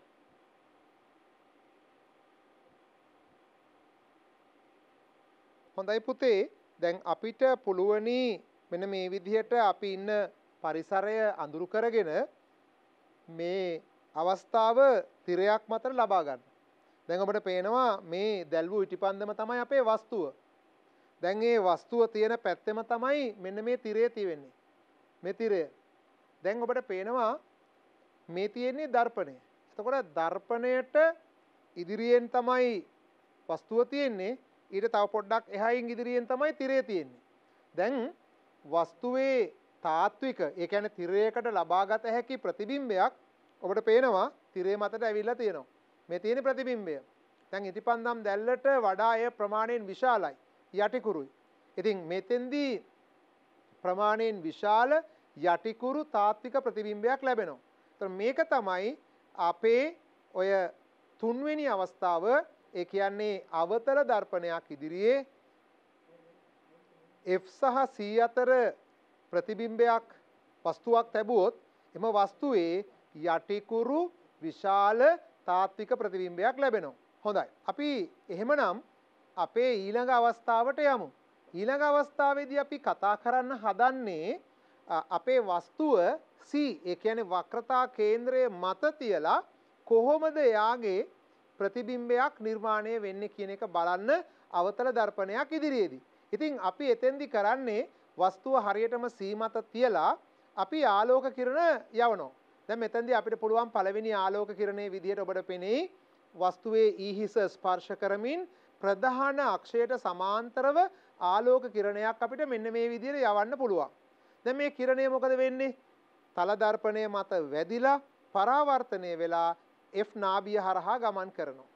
හොඳයි පුතේ දැන් අපිට පුළුවනි මෙන්න මේ විදිහට අපි ඉන්න පරිසරය අඳුරු කරගෙන මේ අවස්ථාව තිරයක් මතර ලබා ගන්න. දැන් ඔබට පේනවා මේ දැල්වූ ඉටිපන්දම තමයි අපේ වස්තුව. දැන් ඒ වස්තුව තියෙන පැත්තෙම තමයි මෙන්න මේ තිරේ තියෙන්නේ. මේ තිරය. දැන් ඔබට පේනවා මේ තියෙන්නේ දර්පණය. එතකොට දර්පණයට ඉදිරියෙන් තමයි වස්තුව තියෙන්නේ. ඊට තව පොඩ්ඩක් එහායින් ඉදිරියෙන් තමයි තිරේ තියෙන්නේ. දැන් වස්තුවේ තාත්වික ඒ කියන්නේ තිරයකට ලබාගත හැකි ප්‍රතිබිම්බයක් ඔබට පේනවා තිරේ මතට ඇවිල්ලා තියෙනවා. මේ තියෙන ප්‍රතිබිම්බය. දැන් ඉතිපන්දම් දැල්ලට වඩා එය ප්‍රමාණයෙන් විශාලයි. යටිකුරුයි. ඉතින් මෙතෙන්දී ප්‍රමාණයෙන් විශාල යටිකුරු තාත්වික ප්‍රතිබිම්බයක් ලැබෙනවා. එතකොට මේක තමයි අපේ ඔය තුන්වෙනි අවස්ථාව ඒ කියන්නේ අවතල දර්පණයක් ඉදිරියේ F සහ C අතර ප්‍රතිබිම්බයක් වස්තුවක් ලැබුවොත් එම වස්තුවේ යටිකුරු විශාල තාත්වික ප්‍රතිබිම්බයක් ලැබෙනවා. හොඳයි. අපි එහෙමනම් අපේ ඊළඟ අවස්ථාවට යමු. ඊළඟ අවස්ථාවේදී අපි කතා කරන්න හදන්නේ අපේ වස්තුව C ඒ කියන්නේ වක්‍රතා කේන්ද්‍රය මත තියලා කොහොමද එයාගේ ප්‍රතිබිම්බයක් නිර්මාණය වෙන්නේ කියන එක බලන්න අවතල දර්පණයක් ඉදිරියේදී. ඉතින් අපි එතෙන්දි කරන්නේ වස්තුව හරියටම C මත තියලා අපි ආලෝක කිරණ යවනවා. දැන් මෙතෙන්දී අපිට පුළුවන් පළවෙනි ආලෝක කිරණයේ විදිහට ඔබට පෙනේ වස්තුවේ ඊහිස ස්පර්ශ කරමින් ප්‍රධාන අක්ෂයට සමාන්තරව ආලෝක කිරණයක් අපිට මෙන්න මේ විදිහට යවන්න පුළුවන්. දැන් මේ කිරණය මොකද වෙන්නේ? තල දර්පණය මත වැදිලා පරාවර්තනය වෙලා F නාභිය හරහා ගමන් කරනවා.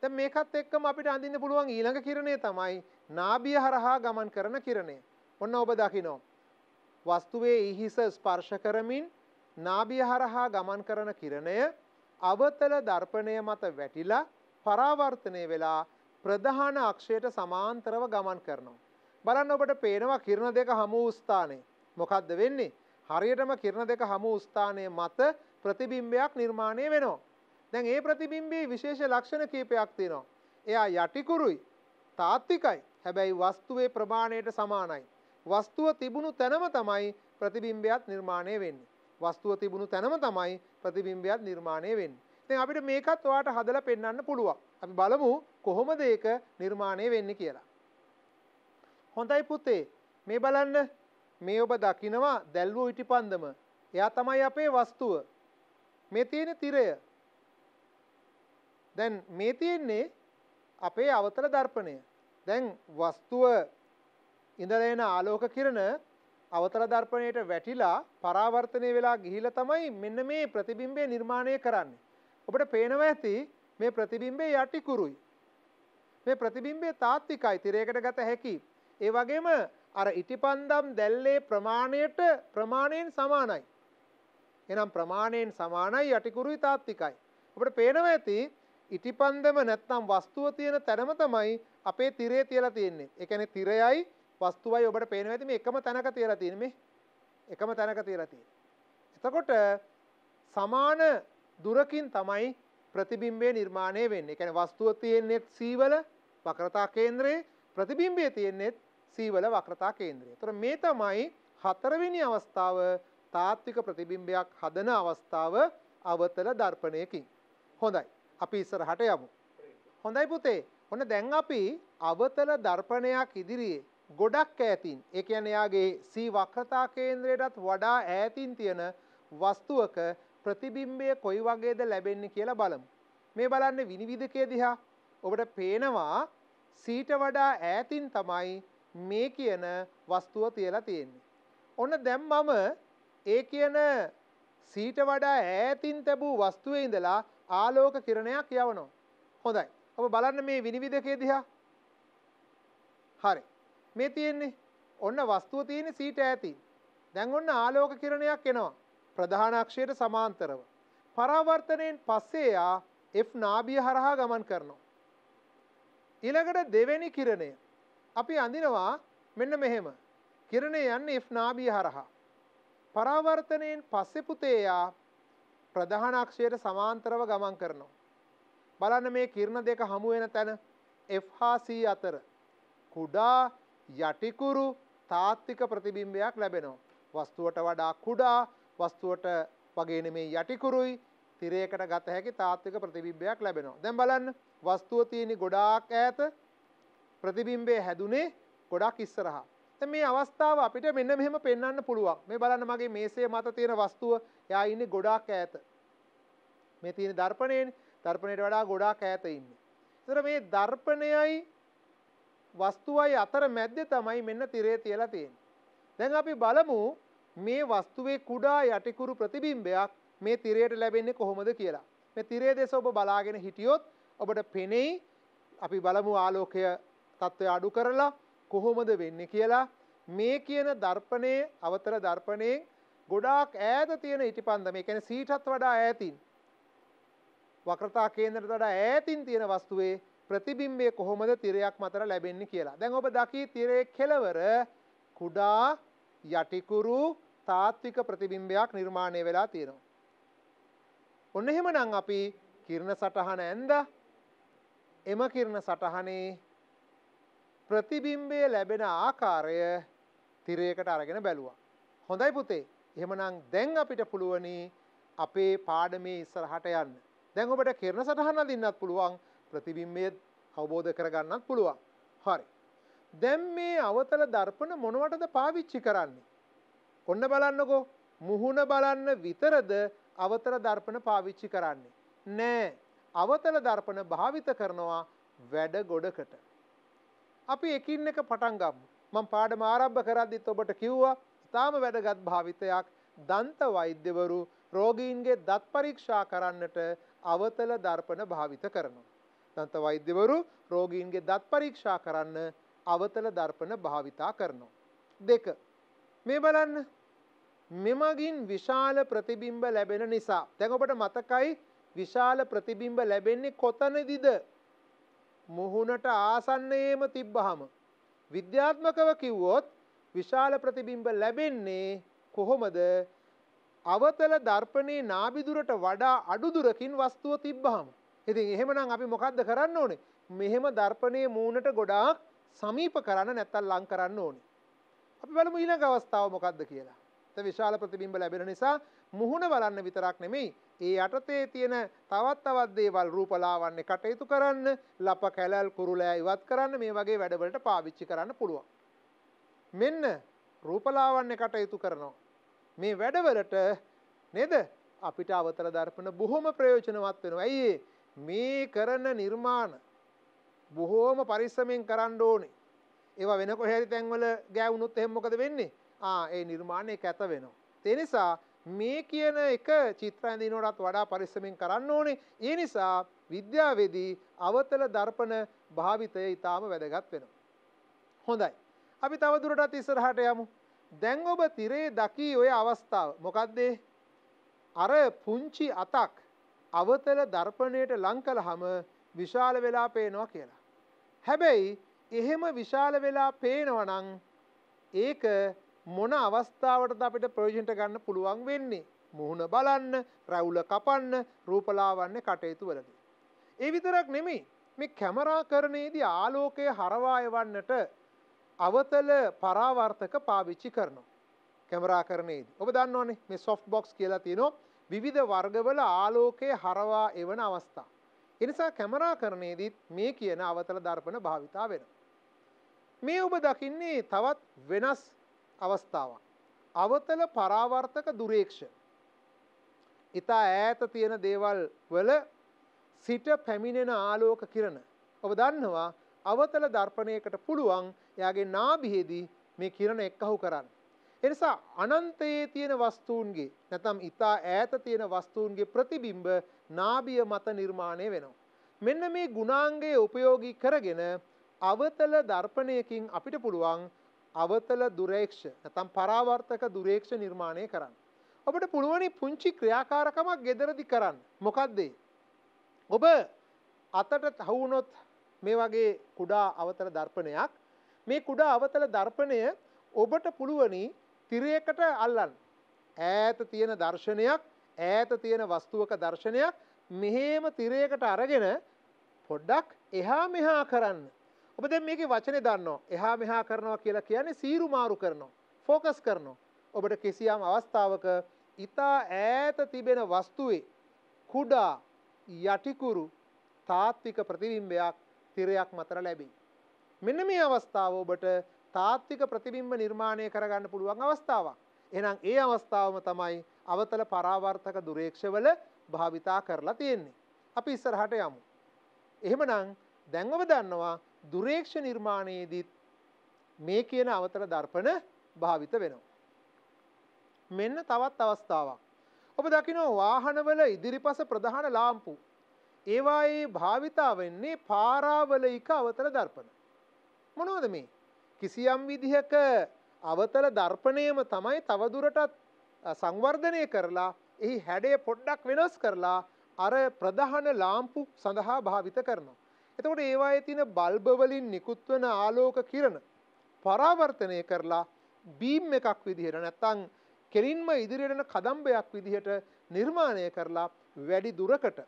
දැන් මේකත් එක්කම අපිට අඳින්න පුළුවන් ඊළඟ කිරණය තමයි නාභිය හරහා ගමන් කරන කිරණය. ඔන්න ඔබ දකිනවා. වස්තුවේ ඉහිස ස්පර්ශ කරමින් නාභිය හරහා ගමන් කරන කිරණය අවතල දර්පණය මත වැටිලා පරාවර්තනය වෙලා ප්‍රධාන අක්ෂයට සමාන්තරව ගමන් කරනවා. බලන්න ඔබට පේනවා කිරණ දෙක හමු ස්ථානයේ. මොකද්ද වෙන්නේ? හරියටම කිරණ දෙක හමු ස්ථානයේ මත ප්‍රතිබිම්බයක් නිර්මාණය වෙනවා. දැන් ඒ ප්‍රතිබිම්බයේ විශේෂ ලක්ෂණ කීපයක් තියෙනවා. එයා යටිකුරුයි, තාත්විකයි. හැබැයි වස්තුවේ ප්‍රමාණයට සමානයි. වස්තුව තිබුණු තැනම තමයි ප්‍රතිබිම්බයත් නිර්මාණය වෙන්නේ. වස්තුව තිබුණු තැනම තමයි ප්‍රතිබිම්බයක් නිර්මාණය වෙන්නේ. ඉතින් අපිට මේකත් ඔයාට හදලා පෙන්වන්න පුළුවන්. අපි බලමු කොහොමද ඒක නිර්මාණය වෙන්නේ කියලා. හොඳයි පුතේ මේ බලන්න මේ ඔබ දකිනවා දැල්වූ ඉටිපන්දම. එයා තමයි අපේ වස්තුව. මේ තියෙන තිරය. දැන් මේ තියෙන්නේ අපේ අවතල දර්පණය. දැන් වස්තුව ඉඳලා එන ආලෝක කිරණ අවතල දර්පණයට වැටිලා පරාවර්තනය වෙලා ගිහිලා තමයි මෙන්න මේ ප්‍රතිබිම්බය නිර්මාණය කරන්නේ. ඔබට පේනවා ඇති මේ ප්‍රතිබිම්බය යටිකුරුයි. මේ ප්‍රතිබිම්බය තාත්විකයි තිරයකට ගත හැකි. ඒ වගේම අර ඉටිපන්දම් දැල්ලේ ප්‍රමාණයට ප්‍රමාණයෙන් සමානයි. එනම් ප්‍රමාණයෙන් සමානයි යටිකුරුයි තාත්තිකයි. අපට පේනව ඇති ඉටිපන්දම නැත්නම් වස්තුව තියෙන තැනම තමයි අපේ තිරේ තියලා තියෙන්නේ. ඒ කියන්නේ තිරයයි වස්තුවයි ඔබට පේනවා ඇති මේ එකම තැනක තියලා තියෙන මේ එකම තැනක තියලා තියෙන. එතකොට සමාන දුරකින් තමයි ප්‍රතිබිම්බය නිර්මාණය වෙන්නේ. ඒ කියන්නේ වස්තුව තියෙන්නේ සීවල වක්‍රතා කේන්ද්‍රයේ ප්‍රතිබිම්බය තියෙන්නේ සීවල වක්‍රතා කේන්ද්‍රයේ. එතකොට මේ තමයි හතරවෙනි අවස්ථාව තාත්වික ප්‍රතිබිම්බයක් හදන අවස්ථාව අවතල දර්පණයකින්. හොඳයි. අපි ඉස්සරහට යමු. හොඳයි පුතේ. ඔන්න දැන් අපි අවතල දර්පණයක් ඉදිරියේ ගොඩක් ඈතින් ඒ කියන්නේ එයාගේ C වක්‍රතා කේන්ද්‍රයටත් වඩා ඈතින් තියෙන වස්තුවක ප්‍රතිබිම්බය කොයි වගේද ලැබෙන්නේ කියලා බලමු. මේ බලන්නේ විනිවිදකයේ දිහා. ඔබට පේනවා සීට වඩා ඈතින් තමයි මේ කියන වස්තුව තියලා තියෙන්නේ. ඔන්න දැන් මම ඒ කියන සීට වඩා ඈතින් තිබූ වස්තුවේ ඉඳලා ආලෝක කිරණයක් යවනවා. හොඳයි. ඔබ බලන්න මේ විනිවිදකයේ දිහා. හරි. මේ තියෙන්නේ ඔන්න වස්තුව තියෙන සීට ඇති. දැන් ඔන්න ආලෝක කිරණයක් එනවා. ප්‍රධාන අක්ෂයට සමාන්තරව. පරාවර්තනයෙන් පස්සේ යා F නාභිය හරහා ගමන් කරනවා. ඊළඟට දෙවෙනි කිරණය. අපි අඳිනවා මෙන්න මෙහෙම. කිරණය යන්නේ F නාභිය හරහා. පරාවර්තනයෙන් පස්සේ පුතේ යා ප්‍රධාන අක්ෂයට සමාන්තරව ගමන් කරනවා. බලන්න මේ කිරණ දෙක හමු වෙන තැන F හා C අතර කුඩා යටිකුරු තාත්තික ප්‍රතිබිම්බයක් ලැබෙනවා. වස්තුවට වඩා කුඩා වස්තුවට වගේ නෙමේ යටිකුරුයි තිරයකට ගත හැකි තාත්තික ප්‍රතිබිම්බයක් ලැබෙනවා. දැන් බලන්න වස්තුව තියෙන ගොඩාක් ඈත ප්‍රතිබිම්බය හැදුනේ ගොඩක් ඉස්සරහා. දැන් මේ අවස්ථාව අපිට මෙන්න මෙහෙම පෙන්වන්න පුළුවන්. මේ බලන්න මගේ මේසය මත තියෙන වස්තුව එයා ඉන්නේ ගොඩාක් ඈත. මේ තියෙන දර්පණයනේ. දර්පණයට වඩා ගොඩාක් ඈත ඉන්නේ. ඒතර මේ දර්පණයයි වස්තුවයි අතර මැද්දේ තමයි මෙන්න තිරේ තියලා තියෙන්නේ. දැන් අපි බලමු මේ වස්තුවේ කුඩා යටිකුරු ප්‍රතිබිම්බයක් මේ තිරයට ලැබෙන්නේ කොහොමද කියලා. මේ තිරේ දෙස ඔබ බලාගෙන හිටියොත් ඔබට පෙනෙයි අපි බලමු ආලෝකය තත්ත්වය අඩු කරලා කොහොමද වෙන්නේ කියලා මේ කියන දර්පණයේ අවතර දර්පණයෙන් ගොඩාක් ඈත තියෙන ඉටිපන්දම ඒ කියන්නේ සීටත් වඩා ඈතින් වක්‍රතා කේන්දරයට වඩා ඈතින් තියෙන වස්තුවේ ප්‍රතිබිම්බය කොහොමද තිරයක් මතර ලැබෙන්නේ කියලා. දැන් ඔබ දකී තිරයේ කෙළවර කුඩා යටිකුරු තාත්වික ප්‍රතිබිම්බයක් නිර්මාණය වෙලා තියෙනවා. ඔන්න එහෙමනම් අපි කිරණ සටහන ඇන්ද එම කිරණ සටහනේ ප්‍රතිබිම්බය ලැබෙන ආකාරය තිරයකට අරගෙන බැලුවා. හොඳයි පුතේ. එහෙමනම් දැන් අපිට පුළුවනි අපේ පාඩමේ ඉස්සරහට යන්න. දැන් ඔබට කිරණ සටහන අඳින්නත් පුළුවන්. ප්‍රතිබිම්බයත් අවබෝධ කරගන්නත් පුළුවන්. හරි. දැන් මේ අවතල දර්පණ මොනවටද පාවිච්චි කරන්නේ? ඔන්න බලන්නකෝ. මුහුණ බලන්න විතරද අවතල දර්පණ පාවිච්චි කරන්නේ. නෑ. අවතල දර්පණ භාවිත කරනවා වැඩ ගොඩකට. අපි එකින් එක පටන් ගමු. මම පාඩම ආරම්භ කරද්දිත් ඔබට කිව්වා ඉතාම වැදගත් භාවිතයක් දන්ත වෛද්‍යවරු රෝගීන්ගේ දත් පරීක්ෂා කරන්නට අවතල දර්පණ භාවිත කරනවා. දන්ත වෛද්‍යවරු රෝගීන්ගේ දත් පරීක්ෂා කරන්න අවතල දර්පණ භාවිතා කරනවා. දෙක. මේ බලන්න මෙමගින් විශාල ප්‍රතිබිම්බ ලැබෙන නිසා. දැන් ඔබට මතකයි විශාල ප්‍රතිබිම්බ ලැබෙන්නේ කොතනදිද? මුහුණට ආසන්නයේම තිබ්බහම විද්‍යාත්මකව කිව්වොත් විශාල ප්‍රතිබිම්බ ලැබෙන්නේ කොහොමද? අවතල දර්පණේ නාබිදුරට වඩා අඩු දුරකින් වස්තුව තිබ්බහම ඉතින් එහෙමනම් අපි මොකද්ද කරන්න ඕනේ? මෙහෙම දර්පණයේ මූණට ගොඩාක් සමීප කරන්න නැත්තම් ලං කරන්න ඕනේ. අපි බලමු ඊළඟ අවස්ථාව මොකද්ද කියලා. ඒ විශාල ප්‍රතිබිම්බ ලැබෙන නිසා මුහුණ බලන්න විතරක් නෙමෙයි, ඒ යටතේ තියෙන තවත් තවත් දේවල් රූපලාවන්‍ය කටයුතු කරන්න, ලප කැලල් කුරුලෑ ඉවත් කරන්න මේ වගේ වැඩවලට පාවිච්චි කරන්න පුළුවන්. මෙන්න රූපලාවන්‍ය කටයුතු කරනවා. මේ වැඩවලට නේද? අපිට අවතර දර්පණ බොහොම ප්‍රයෝජනවත් වෙනවා. ඇයි ඒ? මේ කරන නිර්මාණ බොහෝම පරිස්සමෙන් කරන්න ඕනේ. ඒවා වෙන කොහරි තැන්වල ගෑවුනොත් එහෙම මොකද වෙන්නේ? ආ ඒ නිර්මාණය කැත වෙනවා. ඒ නිසා මේ කියන එක චිත්‍ර ඇඳිනවටත් වඩා පරිස්සමෙන් කරන්න ඕනේ. ඒ නිසා විද්‍යාවේදී අවතල දර්පණ භාවිතය ඊටාම වැදගත් වෙනවා. හොඳයි. අපි තවදුරටත් ඉස්සරහට යමු. දැන් ඔබ තිරේ දකි ඔය අවස්ථාව. මොකද්ද? අර පුංචි අතක් අවතල දර්පණයට ලං කළහම විශාල වෙලා පේනවා කියලා. හැබැයි එහෙම විශාල වෙලා පේනවනං ඒක මොන අවස්ථාවට අපිට ප්‍රයෝජනට ගන්න පුළුවන් වෙන්නේ. මුහුණ බලන්න, රැවුල කපන්න, රූපලාවන්‍ය කටයුතු වලදී. ඒ විතරක් නෙමෙයි. මේ කැමරාකරණයේදී ආලෝකය හරවා යවන්නට අවතල පරාවර්තක පාවිච්චි කරනවා. කැමරාකරණයේදී. ඔබ දන්නවනේ මේ සොෆ්ට් බොක්ස් කියලා තියෙනවා. විවිධ වර්ගවල ආලෝකය හරවා එවන අවස්ථා. එනිසා කැමරාකරණයේදීත් මේ කියන අවතල දර්පන භාවිතා වෙන. මේ ඔබ දකින්නේ තවත් වෙනස් අවස්ථාවක්. අවතල පරාවර්තක දුරේක්ෂ. ඉතා ඈත තියෙන දේවල් වල සිට පැමිණෙන ආලෝක කිරණ. ඔබ දන්නවා අවතල දර්පණයකට පුළුවන් යාගේ නාභියේදී මේ කිරණ එක්කහු කරන්න. එනිසා අනන්තයේ තියෙන වස්තුූන්ගේ නැතම් ඉතා ඈත තියෙන වස්තුූන්ගේ ප්‍රතිබිම්බ නාභිය මත නිර්මාණය වෙනවා. මෙන්න මේ ගුණාංගයේ උපයෝගී කරගෙන අවතල දර්පණයකින් අපිට පුළුවන් අවතල දුරේක්ෂ නැතම් පරාවර්තක දුරේක්ෂ නිර්මාණය කරන්න. ඔබට පුළුවනි පුංචි ක්‍රියාකාරකමක් ගෙදරදි කරන්න. මොකක්දේ. ඔබ අතට හවුනොත් මේ වගේ කුඩා අවතල දර්පණයක් මේ කුඩා අවතල දර්පණය ඔබට පුළුවනි තිරයකට අල්ලන්න. ඈත තියෙන දර්ශනයක් ඈත තියෙන වස්තුවක දර්ශනයක් මෙහෙම තිරයකට අරගෙන පොඩ්ඩක් එහා මෙහා කරන්න. ඔබ දැන් මේකේ වචනේ දන්නවා. එහා මෙහා කරනවා කියලා කියන්නේ සීරු මාරු කරනවා. ફોકસ කරනවා. ඔබට කිසියම් අවස්ථාවක ඊතා ඈත තිබෙන වස්තුවේ කුඩා යටිකුරු තාත්වික ප්‍රතිබිම්බයක් තිරයක් මතර ලැබේ. මෙන්න මේ අවස්ථාව ඔබට තාත්වික ප්‍රතිබිම්බ නිර්මාණය කරගන්න පුළුවන් අවස්ථාවක්. එහෙනම් ඒ අවස්ථාවම තමයි අවතල පරාවර්තක දුරේක්ෂවල භාවිතා කරලා තියෙන්නේ. අපි ඉස්සරහට යමු. එහෙමනම් දැන් ඔබ දන්නවා දුරේක්ෂ නිර්මාණයේදීත් මේ කියන අවතල දර්පණ භාවිත වෙනවා. මෙන්න තවත් අවස්ථාවක්. ඔබ දකිනෝ වාහනවල ඉදිරිපස ප්‍රධාන ලාම්පු. ඒවායේ භාවිතා වෙන්නේ පාරාවලයික අවතල දර්පණ. මොනවද මේ? කිසියම් විදිහක අවතල දර්පණයම තමයි තවදුරටත් සංවර්ධනය කරලා එහි හැඩේ පොඩ්ඩක් වෙනස් කරලා අර ප්‍රධාන ලාම්පු සඳහා භාවිත කරනවා. එතකොට ඒවායේ තියෙන බල්බ වලින් නිකුත් වෙන ආලෝක කිරණ පරාවර්තනය කරලා බීම් එකක් විදිහට නැත්නම් කෙලින්ම ඉදිරියට යන කදම්බයක් විදිහට නිර්මාණය කරලා වැඩි දුරකට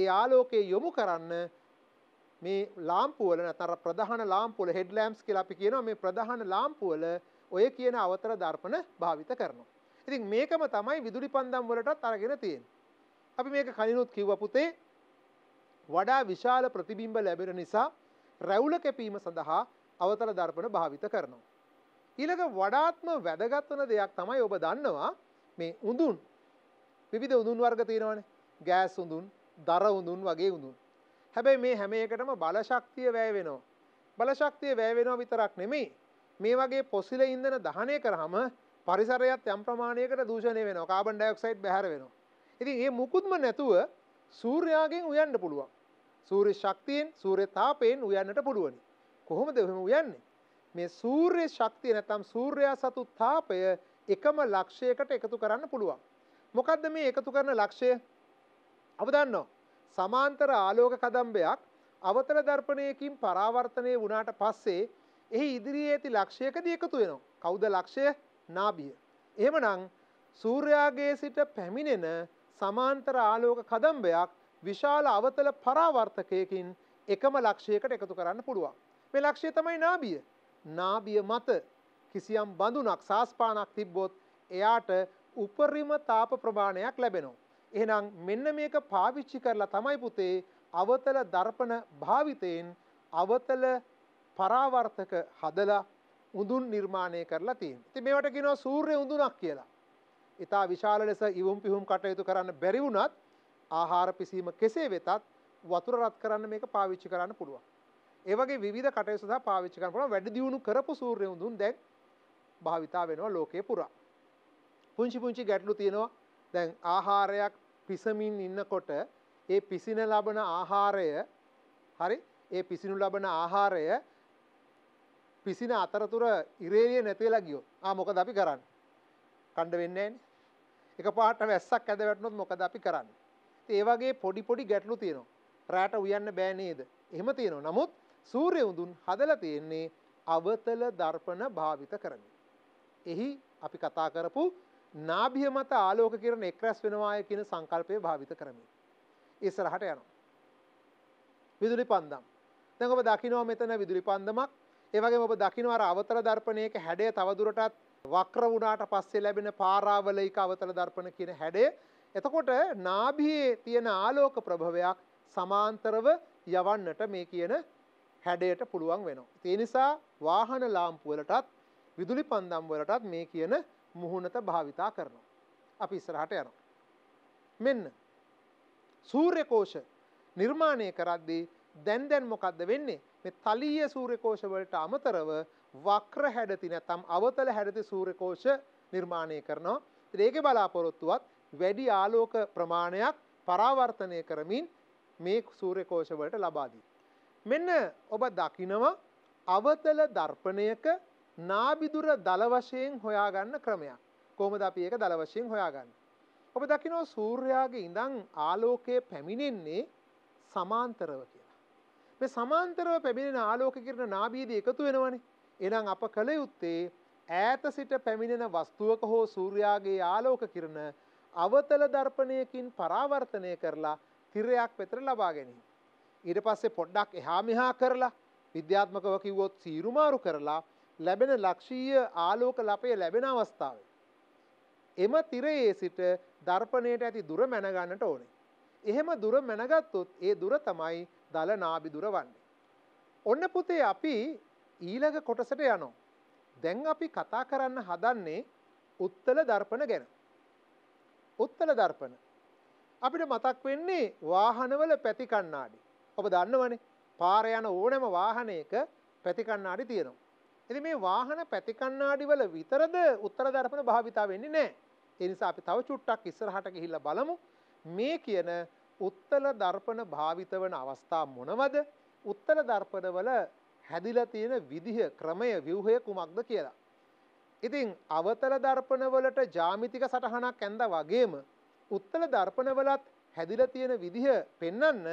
ඒ ආලෝකය යොමු කරන්න මේ ලාම්පුවල නැත්නම් ප්‍රධාන ලාම්පුවල හෙඩ් ලෑම්ප්ස් කියලා අපි කියනවා මේ ප්‍රධාන ලාම්පුවල ඔය කියන අවතර දර්පණ භාවිත කරනවා. ඉතින් මේකම තමයි විදුලි පන්දම් වලටත් අරගෙන තියෙන්නේ. අපි මේක කලිනුත් කිව්වා පුතේ වඩා විශාල ප්‍රතිබිම්බ ලැබෙන නිසා රැවුල කැපීම සඳහා අවතර දර්පණ භාවිත කරනවා. ඊළඟ වඩාත්ම වැදගත් වෙන දෙයක් තමයි ඔබ දන්නවා මේ උඳුන් විවිධ උඳුන් වර්ග තියෙනවානේ. ගෑස් උඳුන්, දර උඳුන් වගේ උඳුන්. හැබැයි මේ හැම එකටම බලශක්තිය වැය වෙනවා. බලශක්තිය වැය වෙනවා විතරක් නෙමෙයි. මේ වගේ පොසිල ඉන්ධන දහනය කරාම පරිසරයත් යම් ප්‍රමාණයකට දූෂණය වෙනවා. කාබන් ඩයොක්සයිඩ් බැහැර වෙනවා. ඉතින් මේ මුකුත්ම නැතුව සූර්යාගෙන් උයන්න පුළුවන්. සූර්ය ශක්තියෙන් සූර්ය තාපයෙන් උයන්නට පුළුවන්. කොහොමද එහෙම උයන්නේ? මේ සූර්ය ශක්තිය නැත්නම් සූර්යා සතු තාපය එකම ලක්ෂයකට එකතු කරන්න පුළුවන්. මොකද්ද මේ එකතු කරන ලක්ෂය? අප දන්නවා. සමාන්තර ආලෝක කදම්බයක් අවතල දර්පණයකින් පරාවර්තනය වුණාට පස්සේ එහි ඉදිරියේ ඇති ලක්ෂයකදී එකතු වෙනවා. කවුද ලක්ෂය? නාභිය. එහෙමනම් සූර්යාගේ සිට පැමිණෙන සමාන්තර ආලෝක කදම්බයක් විශාල අවතල පරාවර්තකයකින් එකම ලක්ෂයකට එකතු කරන්න පුළුවන්. මේ ලක්ෂය තමයි නාභිය. නාභිය මත කිසියම් බඳුනක් සාස්පානක් තිබ්බොත් එයාට උපරිම තාප ප්‍රමාණයක් ලැබෙනවා. එහෙනම් මෙන්න මේක පාවිච්චි කරලා තමයි පුතේ අවතල දර්පණ භාවිතයෙන් අවතල පරාවර්තක හදලා උඳුන් නිර්මාණය කරලා තියෙන. ඉතින් මේවට කියනවා සූර්ය උඳුනක් කියලා. ඊටා විශාල ලෙස ඉවුම් පිහුම් කටයුතු කරන්න බැරි වුණත් ආහාර පිසීම කෙසේ වෙතත් වතුර රත් කරන්න මේක පාවිච්චි කරන්න පුළුවන්. ඒ වගේ විවිධ කටයුතු සඳහා පාවිච්චි කරන්න පුළුවන් වැඩි දියුණු කරපු සූර්ය උඳුන් දැන් භාවිතා වෙනවා ලෝකේ පුරා. පුංචි පුංචි ගැටලු තියෙනවා දැන් ආහාරයක් පිසමින් ඉන්නකොට ඒ පිසින ලබන ආහාරය හරි ඒ පිසිනු ලබන ආහාරය පිසින අතරතුර ඉරේලිය නැතිවෙලා ගියෝ ආ මොකද අපි කරන්න කණ්ඩ වෙන්නේ එක පාට වැස්සක් ඇද වැටනොත් මොකද අපි කරන්න ඒ වගේ පොඩි පොඩි ගැටලු තියෙනවා රෑට උයන්න බෑ නේද එහෙම තියෙනවා නමුත් සූර්ය උඳුන් හදලා තියෙන්නේ අවතල දර්පණ භාවිත කරමින් එහි අපි කතා කරපු නාභිය මත ආලෝක කිරණ එක්රැස් වෙනවාය කියන සංකල්පය භාවිත කරමින්. ඉස්සරහට යනවා. විදුලි පන්දම්. දැන් ඔබ දකිනවා මෙතන විදුලි පන්දමක්. ඒ වගේම ඔබ දකිනවා අර අවතල දර්පණයක හැඩය තවදුරටත් වක්‍ර වුණාට පස්සේ ලැබෙන පාරාවලික අවතල දර්පණ කියන හැඩය. එතකොට නාභියේ තියෙන ආලෝක ප්‍රභවයක් සමාන්තරව යවන්නට මේ කියන හැඩයට පුළුවන් වෙනවා. ඒ නිසා වාහන ලාම්පුවලටත් විදුලි පන්දම් වලටත් මේ කියන මුහුණත භාවිතා කරනවා. අපි ඉස්සරහට යනවා. මෙන්න සූර්යකෝෂ නිර්මාණය කරද්දී දැන් දැන් මොකද්ද වෙන්නේ? මේ තලීය සූර්යකෝෂ වලට අමතරව වක්‍ර හැඩති නැත්නම් අවතල හැඩති සූර්යකෝෂ නිර්මාණය කරනවා. ඒකේ බලාපොරොත්තුවත් වැඩි ආලෝක ප්‍රමාණයක් පරාවර්තනය කරමින් මේ සූර්යකෝෂ වලට ලබා දෙනවා. මෙන්න ඔබ දකිනවා අවතල දර්පණයක නාබිදුර දල වශයෙන් හොයාගන්න ක්‍රමයක්. කොහොමද අපි ඒක දල වශයෙන් හොයාගන්නේ? ඔබ දකිනවා සූර්යාගේ ඉඳන් ආලෝකය පැමිණෙන්නේ සමාන්තරව කියලා. මේ සමාන්තරව පැමිණෙන ආලෝක කිරණ නාභියේදී එකතු වෙනවනේ. එහෙනම් අප කල යුත්තේ ඈත සිට පැමිණෙන වස්තුවක හෝ සූර්යාගේ ආලෝක කිරණ අවතල දර්පණයකින් පරාවර්තනය කරලා තිරයක් වෙතට ලබා ගැනීම. ඊට පස්සේ පොඩ්ඩක් එහා මෙහා කරලා විද්‍යාත්මකව කිව්වොත් සීරුමාරු කරලා ලැබෙන ලක්ෂීය ආලෝක ලපය ලැබෙන අවස්ථාවේ. එම තිරයේ සිට දර්පණයට ඇති දුර මැනගන්නට ඕනේ. එහෙම දුර මැනගත්තොත් ඒ දුර තමයි දල නාබි දුර වන්නේ. ඔන්න පුතේ අපි ඊළඟ කොටසට යනෝ. දැන් අපි කතා කරන්න හදන්නේ උත්තල දර්පණ ගැන. උත්තල දර්පණ. අපිට මතක් වෙන්නේ වාහනවල පැති කණ්ණාඩි. ඔබ දන්නවනේ පාර යන ඕනෑම වාහනයක පැති කණ්ණාඩි තියෙනවා. ඉතින් මේ වාහන පැති කණ්ණාඩිවල විතරද උත්තර දර්පණ භාවිතා වෙන්නේ නැහැ. ඒ නිසා අපි තව චුට්ටක් ඉස්සරහට ගිහිල්ලා බලමු. මේ කියන උත්තර දර්පණ භාවිත වන අවස්ථා මොනවද? උත්තර දර්පණවල හැදිලා තියෙන විදිහ, ක්‍රමය, ව්‍යුහය කුමක්ද කියලා. ඉතින් අවතල දර්පණවලට ජ්‍යාමිතික සටහනක් ඇඳා වගේම උත්තර දර්පණවලත් හැදිලා තියෙන විදිහ පෙන්වන්න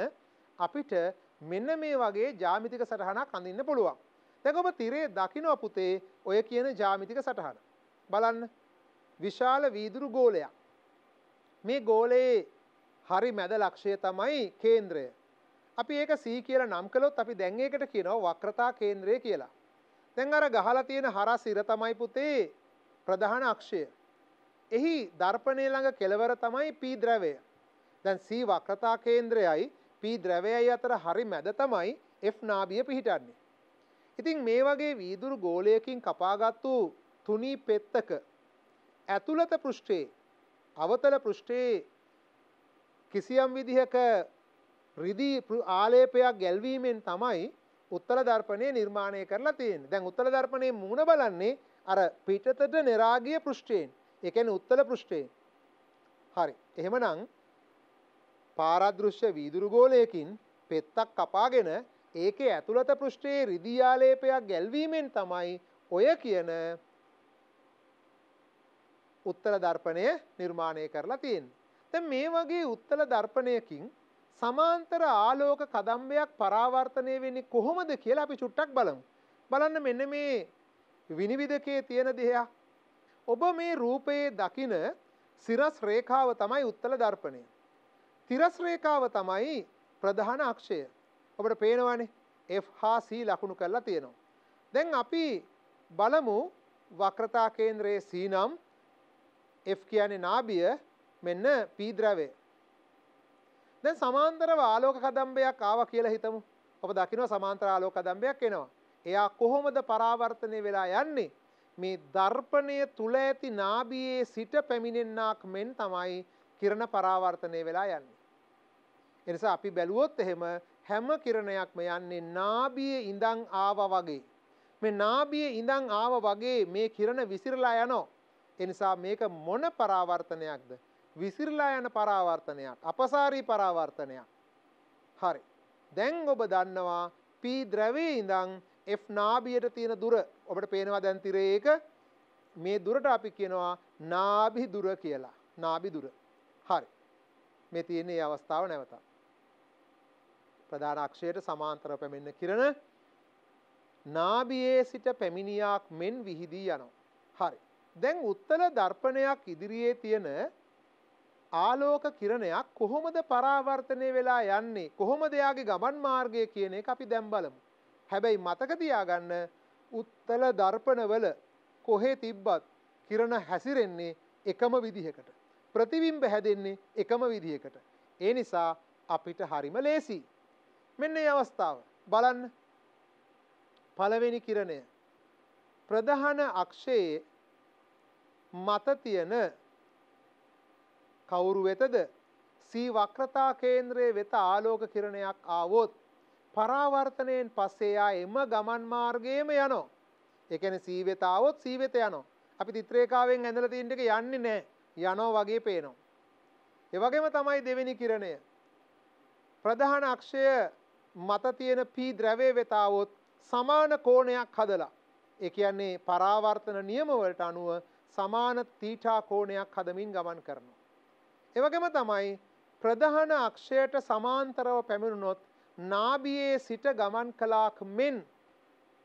අපිට මෙන්න මේ වගේ ජ්‍යාමිතික සටහනක් අඳින්න පුළුවන්. දැන් ඔබ තිරේ දකින්න පුතේ ඔය කියන ජ්‍යාමිතික සටහන. බලන්න විශාල වීදුරු ගෝලයක්. මේ ගෝලයේ හරි මැද ලක්ෂය තමයි කේන්ද්‍රය. අපි ඒක C කියලා නම් කළොත් අපි දැන් ඒකට කියනවා වක්‍රතා කේන්ද්‍රය කියලා. දැන් අර ගහලා තියෙන හරස් ඉර තමයි පුතේ ප්‍රධාන අක්ෂය. එහි දර්පණය ළඟ කෙළවර තමයි P ද්‍රවය. දැන් C වක්‍රතා කේන්ද්‍රයයි P ද්‍රවයයි අතර හරි මැද තමයි F නාභිය පිහිටන්නේ. ඉතින් මේ වගේ වීදුරු ගෝලයකින් කපාගත්තු තුනී පෙත්තක ඇතුළත පෘෂ්ඨයේ අවතල පෘෂ්ඨයේ කිසියම් විදිහක රිදී ආලේපයක් ගැල්වීමෙන් තමයි උත්තර දර්පණය නිර්මාණය කරලා තියෙන්නේ. දැන් උත්තර දර්පණයේ මුහුණ බලන්නේ අර පිටතට නිරාගිය පෘෂ්ඨයෙන්. ඒ කියන්නේ උත්තර පෘෂ්ඨයෙන්. හරි. එහෙමනම් පාරාදෘශ්‍ය වීදුරු ගෝලයකින් පෙත්තක් කපාගෙන ඒකේ ඇතුළත පෘෂ්ඨයේ රිදී ආලේපයක් ගැල්වීමෙන් තමයි ඔය කියන උත්තර දර්පණය නිර්මාණය කරලා තියෙන්නේ. දැන් මේ වගේ උත්තර දර්පණයකින් සමාන්තර ආලෝක කදම්බයක් පරාවර්තනය වෙන්නේ කොහොමද කියලා අපි චුට්ටක් බලමු. බලන්න මෙන්න මේ විනිවිදකයේ තියෙන දෙයක්. ඔබ මේ රූපයේ දකින සිරස් රේඛාව තමයි උත්තර දර්පණය. තිරස් රේඛාව තමයි ප්‍රධාන අක්ෂය. ඔබට පේනවානේ F හා C ලකුණු කරලා තියෙනවා. දැන් අපි බලමු වක්‍රතා කේන්ද්‍රයේ C නම් F කියන්නේ නාභිය මෙන්න P ද්‍රවය. දැන් සමාන්තරව ආලෝක කදම්බයක් ආවා කියලා හිතමු. ඔබ දකිනවා සමාන්තර ආලෝක කදම්බයක් එනවා. එයා කොහොමද පරාවර්තනය වෙලා යන්නේ? මේ දර්පණය තුල ඇති නාභියේ සිට පැමිණෙන්නාක් මෙන් තමයි කිරණ පරාවර්තනය වෙලා යන්නේ. එනිසා අපි බැලුවොත් එහෙම හැම කිරණයක්ම යන්නේ නාභියේ ඉඳන් ආවා වගේ. මේ නාභියේ ඉඳන් ආවා වගේ මේ කිරණ විසිරලා යනවා. ඒ නිසා මේක මොන පරාවර්තනයක්ද? විසිරලා යන පරාවර්තනයක්. අපසාරී පරාවර්තනයක්. හරි. දැන් ඔබ දන්නවා P ද්‍රවයේ ඉඳන් F නාභියට තියෙන දුර. ඔබට පේනවා දැන් තිරේ ඒක. මේ දුරට අපි කියනවා නාභි දුර කියලා. නාභි දුර. හරි. මේ තියෙන මේ අවස්ථාව නැවතත් ප්‍රධාන අක්ෂයට සමාන්තර පැමිණ කිරණ නාභියේ සිට පැමිණියක් මෙන් විහිදී යනවා. හරි. දැන් උත්තර දර්පණයක් ඉදිරියේ තියෙන ආලෝක කිරණයක් කොහොමද පරාවර්තනය වෙලා යන්නේ කොහොමද එයාගේ ගමන් මාර්ගය කියන එක අපි දැන් බලමු. හැබැයි මතක තියාගන්න උත්තල දර්පණවල කොහේ තිබ්බත් කිරණ හැසිරෙන්නේ එකම විදිහකට. ප්‍රතිබිම්බ හැදෙන්නේ එකම විදිහකට. ඒ නිසා අපිට හරිම ලේසියි. මෙන්න ඒ අවස්ථාව බලන්න පළවෙනි කිරණය ප්‍රධාන අක්ෂයේ මත තියෙන කවුරු වෙතද සී වක්‍රතා කේන්ද්‍රයේ වෙත ආලෝක කිරණයක් ආවොත් පරාවර්තනයෙන් පස්සේ යා එම ගමන් මාර්ගයේම යනවා. ඒ කියන්නේ සී වෙත ආවොත් සී වෙත යනවා. අපි තිත්‍රේකාවෙන් ඇඳලා තියෙන එක යන්නේ නැහැ. යනවා වගේ පේනවා. ඒ වගේම තමයි දෙවෙනි කිරණය. ප්‍රධාන අක්ෂය මත තියෙන P ද්‍රවය වෙත આવොත් සමාන කෝණයක් හදලා ඒ කියන්නේ පරාවර්තන නියම වලට අනුව සමාන තීටා කෝණයක් හදමින් ගමන් කරනවා. ඒ වගේම තමයි ප්‍රධාන අක්ෂයට සමාන්තරව පැමිණුනොත් නාභියේ සිට ගමන් කලාක් මෙන්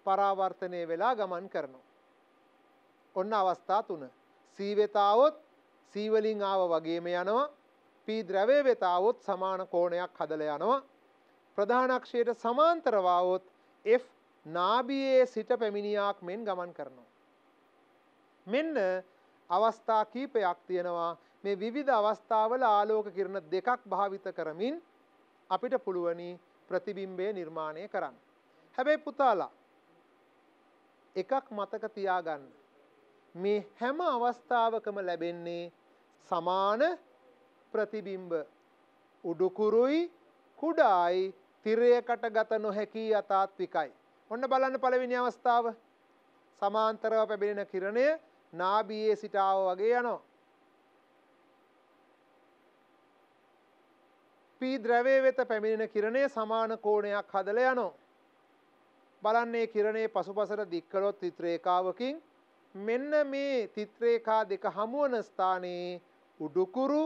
පරාවර්තනය වෙලා ගමන් කරනවා. ඔන්න අවස්ථා තුන. C වෙත આવොත් C වලින් ආව වගේම යනවා. P ද්‍රවය වෙත આવොත් සමාන කෝණයක් හදලා යනවා. ප්‍රධානක්ෂයට සමාන්තරවාවොත් F නාභියයේ සිට පැමිණියක් මෙන් ගමන් කරනවා. මෙන්න අවස්ථා කීපයක් තියෙනවා මේ විවිධ අවස්ථාවල ආලෝක කිරණ දෙකක් භාවිත කරමින් අපිට පුළුවනි ප්‍රතිබිම්බය නිර්මාණය කරන්න. හැබැයි පුතාලා එකක් මතක තියාගන්න. මේ හැම අවස්ථාවකම ලැබෙන්නේ සමාන ප්‍රතිබිම්බ උඩුකුරුයි කුඩායි තිරයකට ගත නොහැකි යථාත්විකයි. ඔන්න බලන්න පළවෙනි අවස්ථාව සමාන්තරව පැබෙන කිරණය නාබයේ සිටාව වගේ යනවා. පී ද්‍රවේ වෙත පැමිණෙන කිරණය සමාන කෝණයක් හදල යනෝ. බලන්නේ කිරණේ පසුපසට දික්කලොත් තිත්‍රේකාවකින් මෙන්න මේ තිත්‍රේකා දෙක හමුවන ස්ථානයේ උඩුකුරු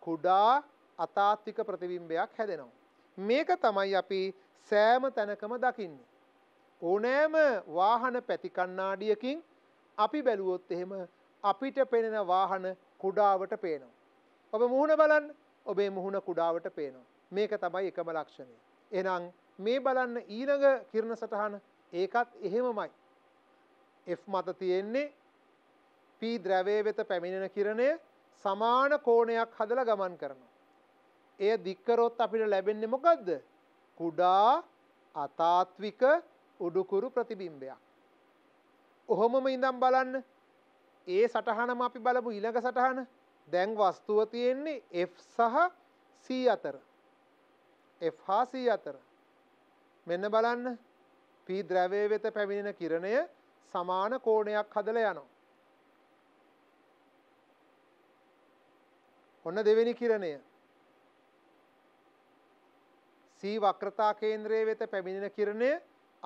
කුඩා අතාත්තික ප්‍රතිබිම්බයක් හැදෙනවා. මේක තමයි අපි සෑම තැනකම දකින්නේ. ඕනෑම වාහන පැතිකන්නාඩියකින් අපි බැලුවොත් එහෙම අපිට පෙනෙන වාහන කුඩාවට පේනවා. ඔබ මුහුණ බලන්න ඔබේ මුහුණ කුඩාවට පේනවා. මේක තමයි එකම ලක්ෂණය. එහෙනම් මේ බලන්න ඊළඟ කිරණ සටහන ඒකත් එහෙමමයි. F මත තියෙන්නේ P ද්‍රවයේ වෙත පැමිණෙන කිරණය සමාන කෝණයක් හදලා ගමන් කරනවා. එය දික්කරොත් අපිට ලැබෙන්නේ මොකද්ද? කුඩා අතාත්වික උඩුකුරු ප්‍රතිබිම්බයක්. ඔහොමම ඉඳන් බලන්න. ඒ සටහනම අපි බලමු ඊළඟ සටහන. දැන් වස්තුව තියෙන්නේ F සහ C අතර. F හා C අතර. මෙන්න බලන්න. P ද්‍රවයේ වෙත පැමිණෙන කිරණය සමාන කෝණයක් හදලා යනවා. ඔන්න දෙවෙනි කිරණය සී වක්‍රතා කේන්ද්‍රයේ වෙත පැමිණෙන කිරණය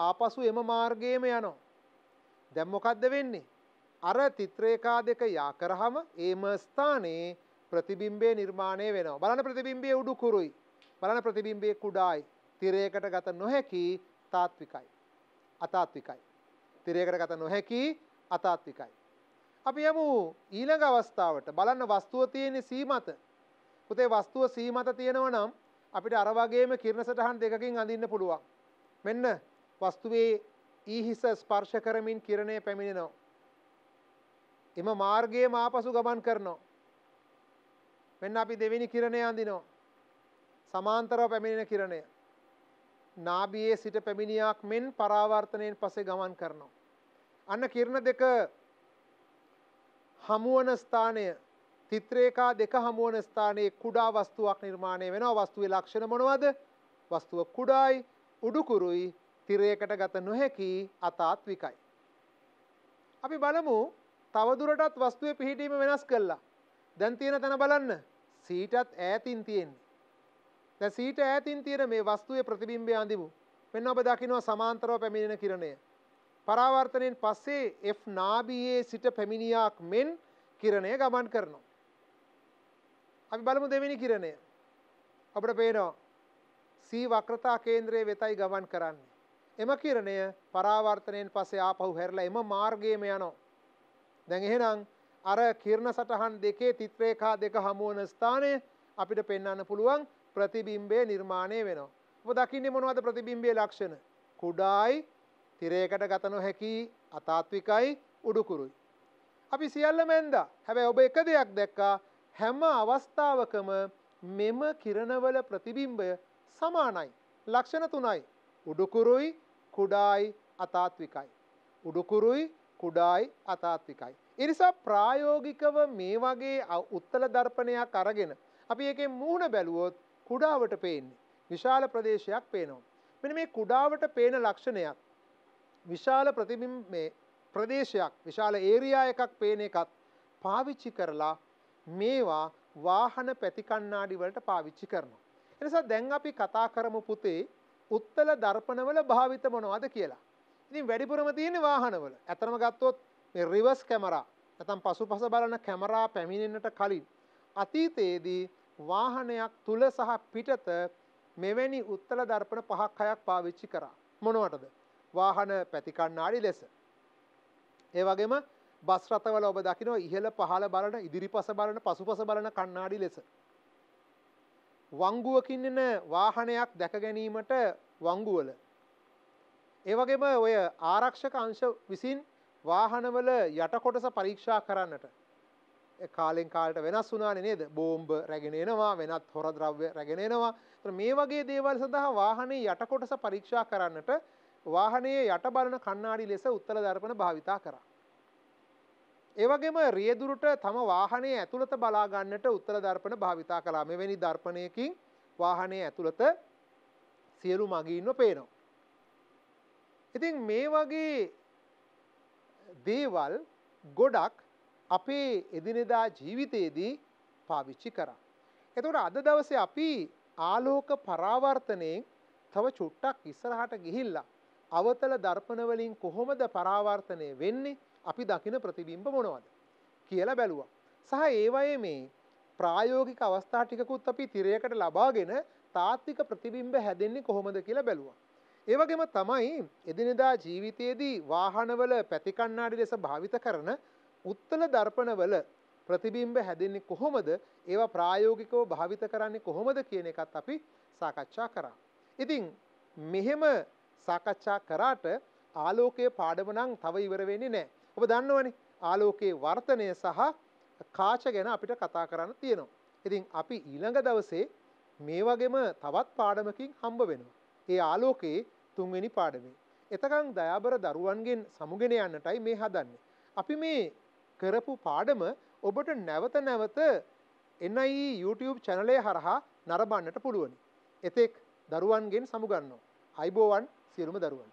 ආපසු එම මාර්ගයේම යනවා. දැන් මොකද්ද වෙන්නේ? අර තිත්‍රේකා දෙක යා කරාම ඒම ස්ථානයේ ප්‍රතිබිම්බය නිර්මාණය වෙනවා. බලන ප්‍රතිබිම්බයේ උඩු කුරුයි. බලන ප්‍රතිබිම්බයේ කුඩායි. තිරයකට ගත නොහැකි තාත්විකයි. අතාත්විකයි. තිරයකට ගත නොහැකි අතාත්විකයි. අපි යමු ඊළඟ අවස්ථාවට බලන්න වස්තුව තියෙන සීමත. පුතේ වස්තුව සීමත තියෙනවා නම් අපිට අර වගේම කිරණ සටහන් දෙකකින් අඳින්න පුළුවන්. මෙන්න වස්තුවේ ඊහිස ස්පර්ශ කරමින් කිරණය පැමිණෙනවා. එම මාර්ගයේ මාපසු ගමන් කරනවා. මෙන්න අපි දෙවෙනි කිරණය අඳිනවා. සමාන්තරව පැමිණෙන කිරණය. නාභියේ සිට පැමිණියක් මෙන් පරාවර්තනයෙන් පස්සේ ගමන් කරනවා. අන්න කිරණ දෙක හමුවන ස්ථානය චිත්‍රේකා දෙක හමුවන ස්ථානයේ කුඩා වස්තුවක් නිර්මාණය වෙනවා. වස්තුවේ ලක්ෂණ මොනවද? වස්තුව කුඩායි, උඩුකුරුයි, තිරයකට ගත නොහැකි, අතාත්විකයි. අපි බලමු තවදුරටත් වස්තුවේ පිහිටීම වෙනස් කළා. දැන් තියෙන තැන බලන්න. සීටත් ඈතින් තියෙන්නේ. දැන් සීට ඈතින් තියෙන මේ වස්තුවේ ප්‍රතිබිම්බය අඳිමු. මෙන්න ඔබ දකිනවා සමාන්තරව පැමිණෙන කිරණය. පරාවර්තනයෙන් පස්සේ F නාභියේ සිට පැමිණියාක් මෙන් කිරණය ගමන් කරනවා. අපි බලමු දෙවෙනි කිරණය. අපිට පේනවා සී වක්‍රතා කේන්ද්‍රයේ වෙතයි ගමන් කරන්නේ. එම කිරණය පරාවර්තනයෙන් පස්සේ ආපහු හැරිලා එම මාර්ගයේම යනවා. දැන් එහෙනම් අර කිරණ සටහන් දෙකේ තිත්‍රේඛා දෙක හමු වන ස්ථානය අපිට පෙන්වන්න පුළුවන් ප්‍රතිබිම්බය නිර්මාණය වෙනවා. ඔබ දකින්නේ මොනවද ප්‍රතිබිම්බයේ ලක්ෂණ? කුඩායි, තිරයකට ගත නොහැකි, අතාත්විකයි, උඩුකුරුයි. අපි සියල්ලම ඇන්දා. හැබැයි ඔබ එක දෙයක් දැක්කා හැම අවස්ථාවකම මෙම කිරණවල ප්‍රතිබිම්බය සමානයි. ලක්ෂණ තුනයි. උඩුකුරුයි කුඩායි අතාත්විකයි. උඩුකුරුයි කුඩායි අතාත්විකයි. එනිසා ප්‍රායෝගිකව මේ වගේ උත්තල දර්පණයක් අරගෙන. අපි එක මූුණ බැලුවොත් කුඩාවට පේන්නේ. විශාල ප්‍රදේශයක් පේනවා. මෙන මේ කුඩාවට පේන ලක්ෂණයක්. විශාල ප්‍රතිබිම් ප්‍රදේශයක් විශාල ඒරයා එකක් පේන එකත් පාවිච්චි කරලා මේවා වාහන පැතිකන්නාඩි වලට පාවිච්චි කරනවා. එනිසා දැන් අපි කතා කරමු පුතේ උත්තල දර්පණවල භාවිත මොනවද කියලා. ඉතින් වැඩිපුරම තියෙන්නේ වාහනවල. ඇත්තම ගත්තොත් මේ රිවර්ස් කැමරා නැත්නම් පසුපස බලන කැමරා පැමිණෙන්නට කලින් අතීතයේදී වාහනයක් තුල සහ පිටත මෙවැනි උත්තල දර්පණ පහක් හයක් පාවිච්චි කරා. මොනවටද? වාහන පැතිකන්නාඩි ලෙස. ඒ වගේම බස් රථවල ඔබ දකිනවා ඉහළ පහළ බලන ඉදිරිපස බලන පසුපස බලන කණ්ණාඩි ලෙස. වංගුවකින් එන වාහනයක් දැක ගැනීමට වංගුවල. ඒවගේම ඔය ආරක්ෂක අංශ විසින් වාහනවල යටකොටස පරීක්ෂා කරන්නට. කාලෙන් කාලට වෙනස් වුනානේ නේද බෝම්බ රැගෙනෙනවා වෙනත් හොර ද්‍රව්‍ය රැගෙනෙනවා මේ වගේ දේවල් සඳහා වාහනේ යටකොටස පරීක්ෂා කරන්නට වාහනයේ යට බලන කණ්ණාඩි ලෙස උත්තර දර්පණ භාවිතා කරා. ඒ වගේම රියදුරට තම වාහනය ඇතුළත බලා ගන්නට උත්තර දර්පණ භාවිතා කළා. මෙවැනි දර්පණයකින් වාහනය ඇතුළත සියලු මගීන්ව පේනවා. ඉතින් මේ වගේ දේවල් ගොඩක් අපේ එදිනෙදා ජීවිතයේදී පාවිච්චි කරා. එතකොට අද දවසේ අපි ආලෝක පරාවර්තනයෙන් තව චුට්ටක් ඉස්සරහට ගිහිල්ලා අවතල දර්පණ වලින් කොහොමද පරාවර්තනය වෙන්නේ? අපි දකින ප්‍රතිබිම්බ මොනවද කියලා බැලුවා. සහ ඒවයේ මේ ප්‍රායෝගික අවස්ථා ටිකකුත් අපි තිරයකට ලබාගෙන තාත්තික ප්‍රතිබිම්බ හැදෙන්නේ කොහොමද කියලා බැලුවා. ඒවගේම තමයි එදිනෙදා ජීවිතයේදී වාහනවල පැතිකන්නාඩි ලෙස භාවිත කරන උත්තල දර්පණවල ප්‍රතිබිම්බ හැදෙන්නේ කොහොමද ඒවා ප්‍රායෝගිකව භාවිත කරන්නේ කොහොමද කියන එකත් අපි සාකච්ඡා කරා. ඉතින් මෙහෙම සාකච්ඡා කරාට ආලෝකය පාඩමනං තව ඉවර වෙන්නේ නෑ. ඔබ දන්නවනේ ආලෝකයේ වර්තනය සහ කාච ගැන අපිට කතා කරන්න තියෙනවා. ඉතින් අපි ඊළඟ දවසේ මේ වගේම තවත් පාඩමකින් හම්බ වෙනවා. ඒ ආලෝකයේ තුන්වෙනි පාඩමේ. එතකං දයාබර දරුවන්ගෙන් සමුගෙන යන්නටයි මේ හදන්නේ. අපි මේ කරපු පාඩම ඔබට නැවත නැවත එනයි YouTube චැනලය හරහා නරබන්නට පුළුවනි. එතෙක් දරුවන්ගෙන් සමුගන්නවා. අයිබෝවන් සියලුම දරුවන්.